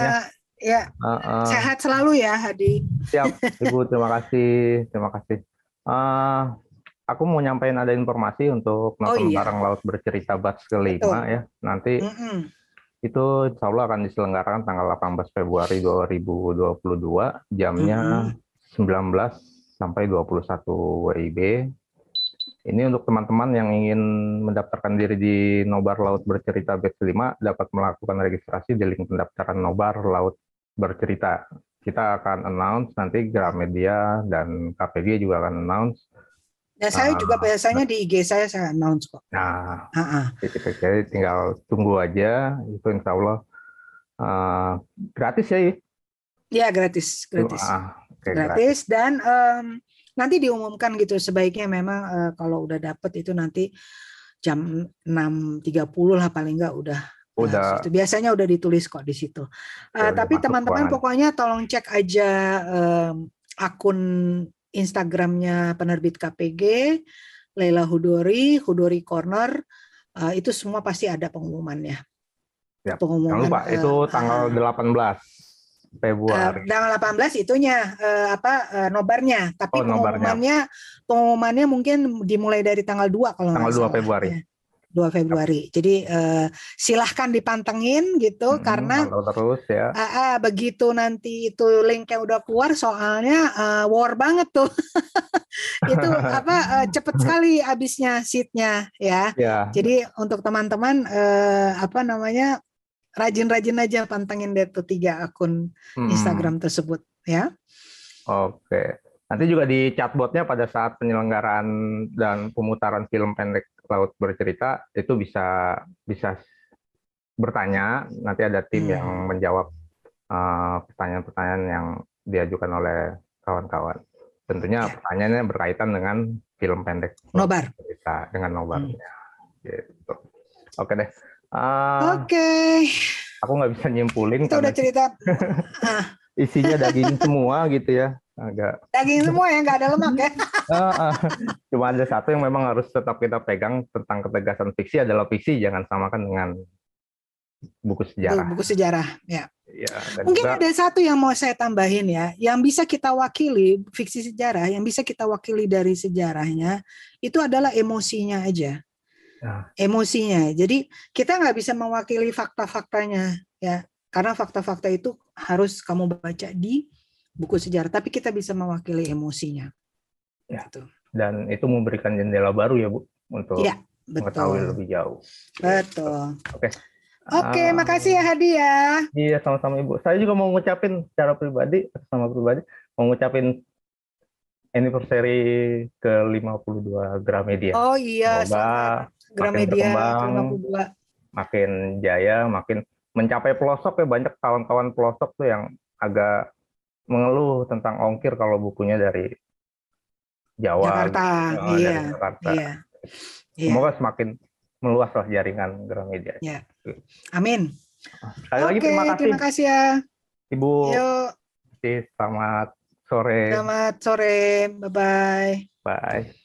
Ya, uh, uh, sehat selalu ya Hadi. Siap, [LAUGHS] Ibu. Terima kasih, terima kasih. Uh, aku mau nyampaikan ada informasi untuk oh nonton oh, iya. barang laut bercerita batch kelima ya. Nanti mm -mm. itu insya Allah akan diselenggarakan tanggal 18 Februari 2022, jamnya mm -hmm. 19 sampai 21 WIB. Ini untuk teman-teman yang ingin mendaftarkan diri di Nobar Laut Bercerita Batch 5 dapat melakukan registrasi di link pendaftaran Nobar Laut Bercerita. Kita akan announce nanti Gramedia dan KPG juga akan announce Ya saya uh, juga biasanya di IG saya saya announce kok. Nah, uh -uh. jadi tinggal tunggu aja itu insya Allah uh, gratis ya. Iya gratis, gratis. Uh, okay, gratis, gratis. dan um, nanti diumumkan gitu sebaiknya memang uh, kalau udah dapet itu nanti jam 6.30 lah paling enggak udah eh, udah nah, biasanya udah ditulis kok di situ. Uh, tapi teman-teman pokoknya tolong cek aja um, akun Instagramnya penerbit KPG Leila Hudori, Hudori Corner uh, itu semua pasti ada pengumumannya. Ya, pengumuman, jangan lupa uh, itu tanggal uh, 18. Februari. Uh, tanggal 18 itunya uh, apa uh, nobarnya, tapi oh, nobarnya. pengumumannya mungkin dimulai dari tanggal 2 kalau tanggal 2 Februari. Ya. 2 Februari. Jadi uh, silahkan dipantengin gitu hmm, karena terus ya. Uh, uh, begitu nanti itu linknya udah keluar soalnya uh, war banget tuh. [LAUGHS] itu apa uh, cepet [LAUGHS] sekali habisnya seatnya ya. ya. Jadi untuk teman-teman uh, apa namanya rajin-rajin aja pantengin deh tuh tiga akun hmm. Instagram tersebut ya. Oke. Nanti juga di chatbotnya pada saat penyelenggaraan dan pemutaran film pendek laut bercerita itu bisa bisa bertanya. Nanti ada tim hmm. yang menjawab eh, pertanyaan-pertanyaan uh, yang diajukan oleh kawan-kawan. Tentunya ya. pertanyaannya berkaitan dengan film pendek nobar cerita dengan nobarnya. Hmm. Gitu. Oke deh. Uh, Oke. Okay. Aku nggak bisa nyimpulin. Itu udah cerita. [LAUGHS] isinya daging semua gitu ya. Agak. Daging semua ya, nggak ada lemak ya. uh, Cuma ada satu yang memang harus tetap kita pegang tentang ketegasan fiksi adalah fiksi jangan samakan dengan buku sejarah. Buku sejarah, ya. ya Mungkin juga, ada satu yang mau saya tambahin ya, yang bisa kita wakili fiksi sejarah, yang bisa kita wakili dari sejarahnya itu adalah emosinya aja. Ya. emosinya. Jadi kita nggak bisa mewakili fakta-faktanya ya, karena fakta-fakta itu harus kamu baca di buku sejarah. Tapi kita bisa mewakili emosinya. Ya. Gitu. Dan itu memberikan jendela baru ya bu untuk ya, mengetahui lebih jauh. Betul. Oke. Okay. Oke, okay, uh, makasih ya Hadi ya. Iya, sama-sama Ibu. Saya juga mau ngucapin secara pribadi, sama pribadi, mau ngucapin anniversary ke-52 Gramedia. Oh iya, Semoga Gramedia makin berkembang, makin jaya, makin mencapai pelosok ya banyak kawan-kawan pelosok tuh yang agak mengeluh tentang ongkir kalau bukunya dari Jawa, Jakarta, gitu, oh, iya, dari Jakarta. Iya, iya. Semoga semakin meluas lah jaringan Gramedia. Ya. Amin. Sekali Oke, lagi terima kasih. Terima kasih ya. Ibu. Yuk. Selamat sore. Selamat sore. Bye-bye. Bye.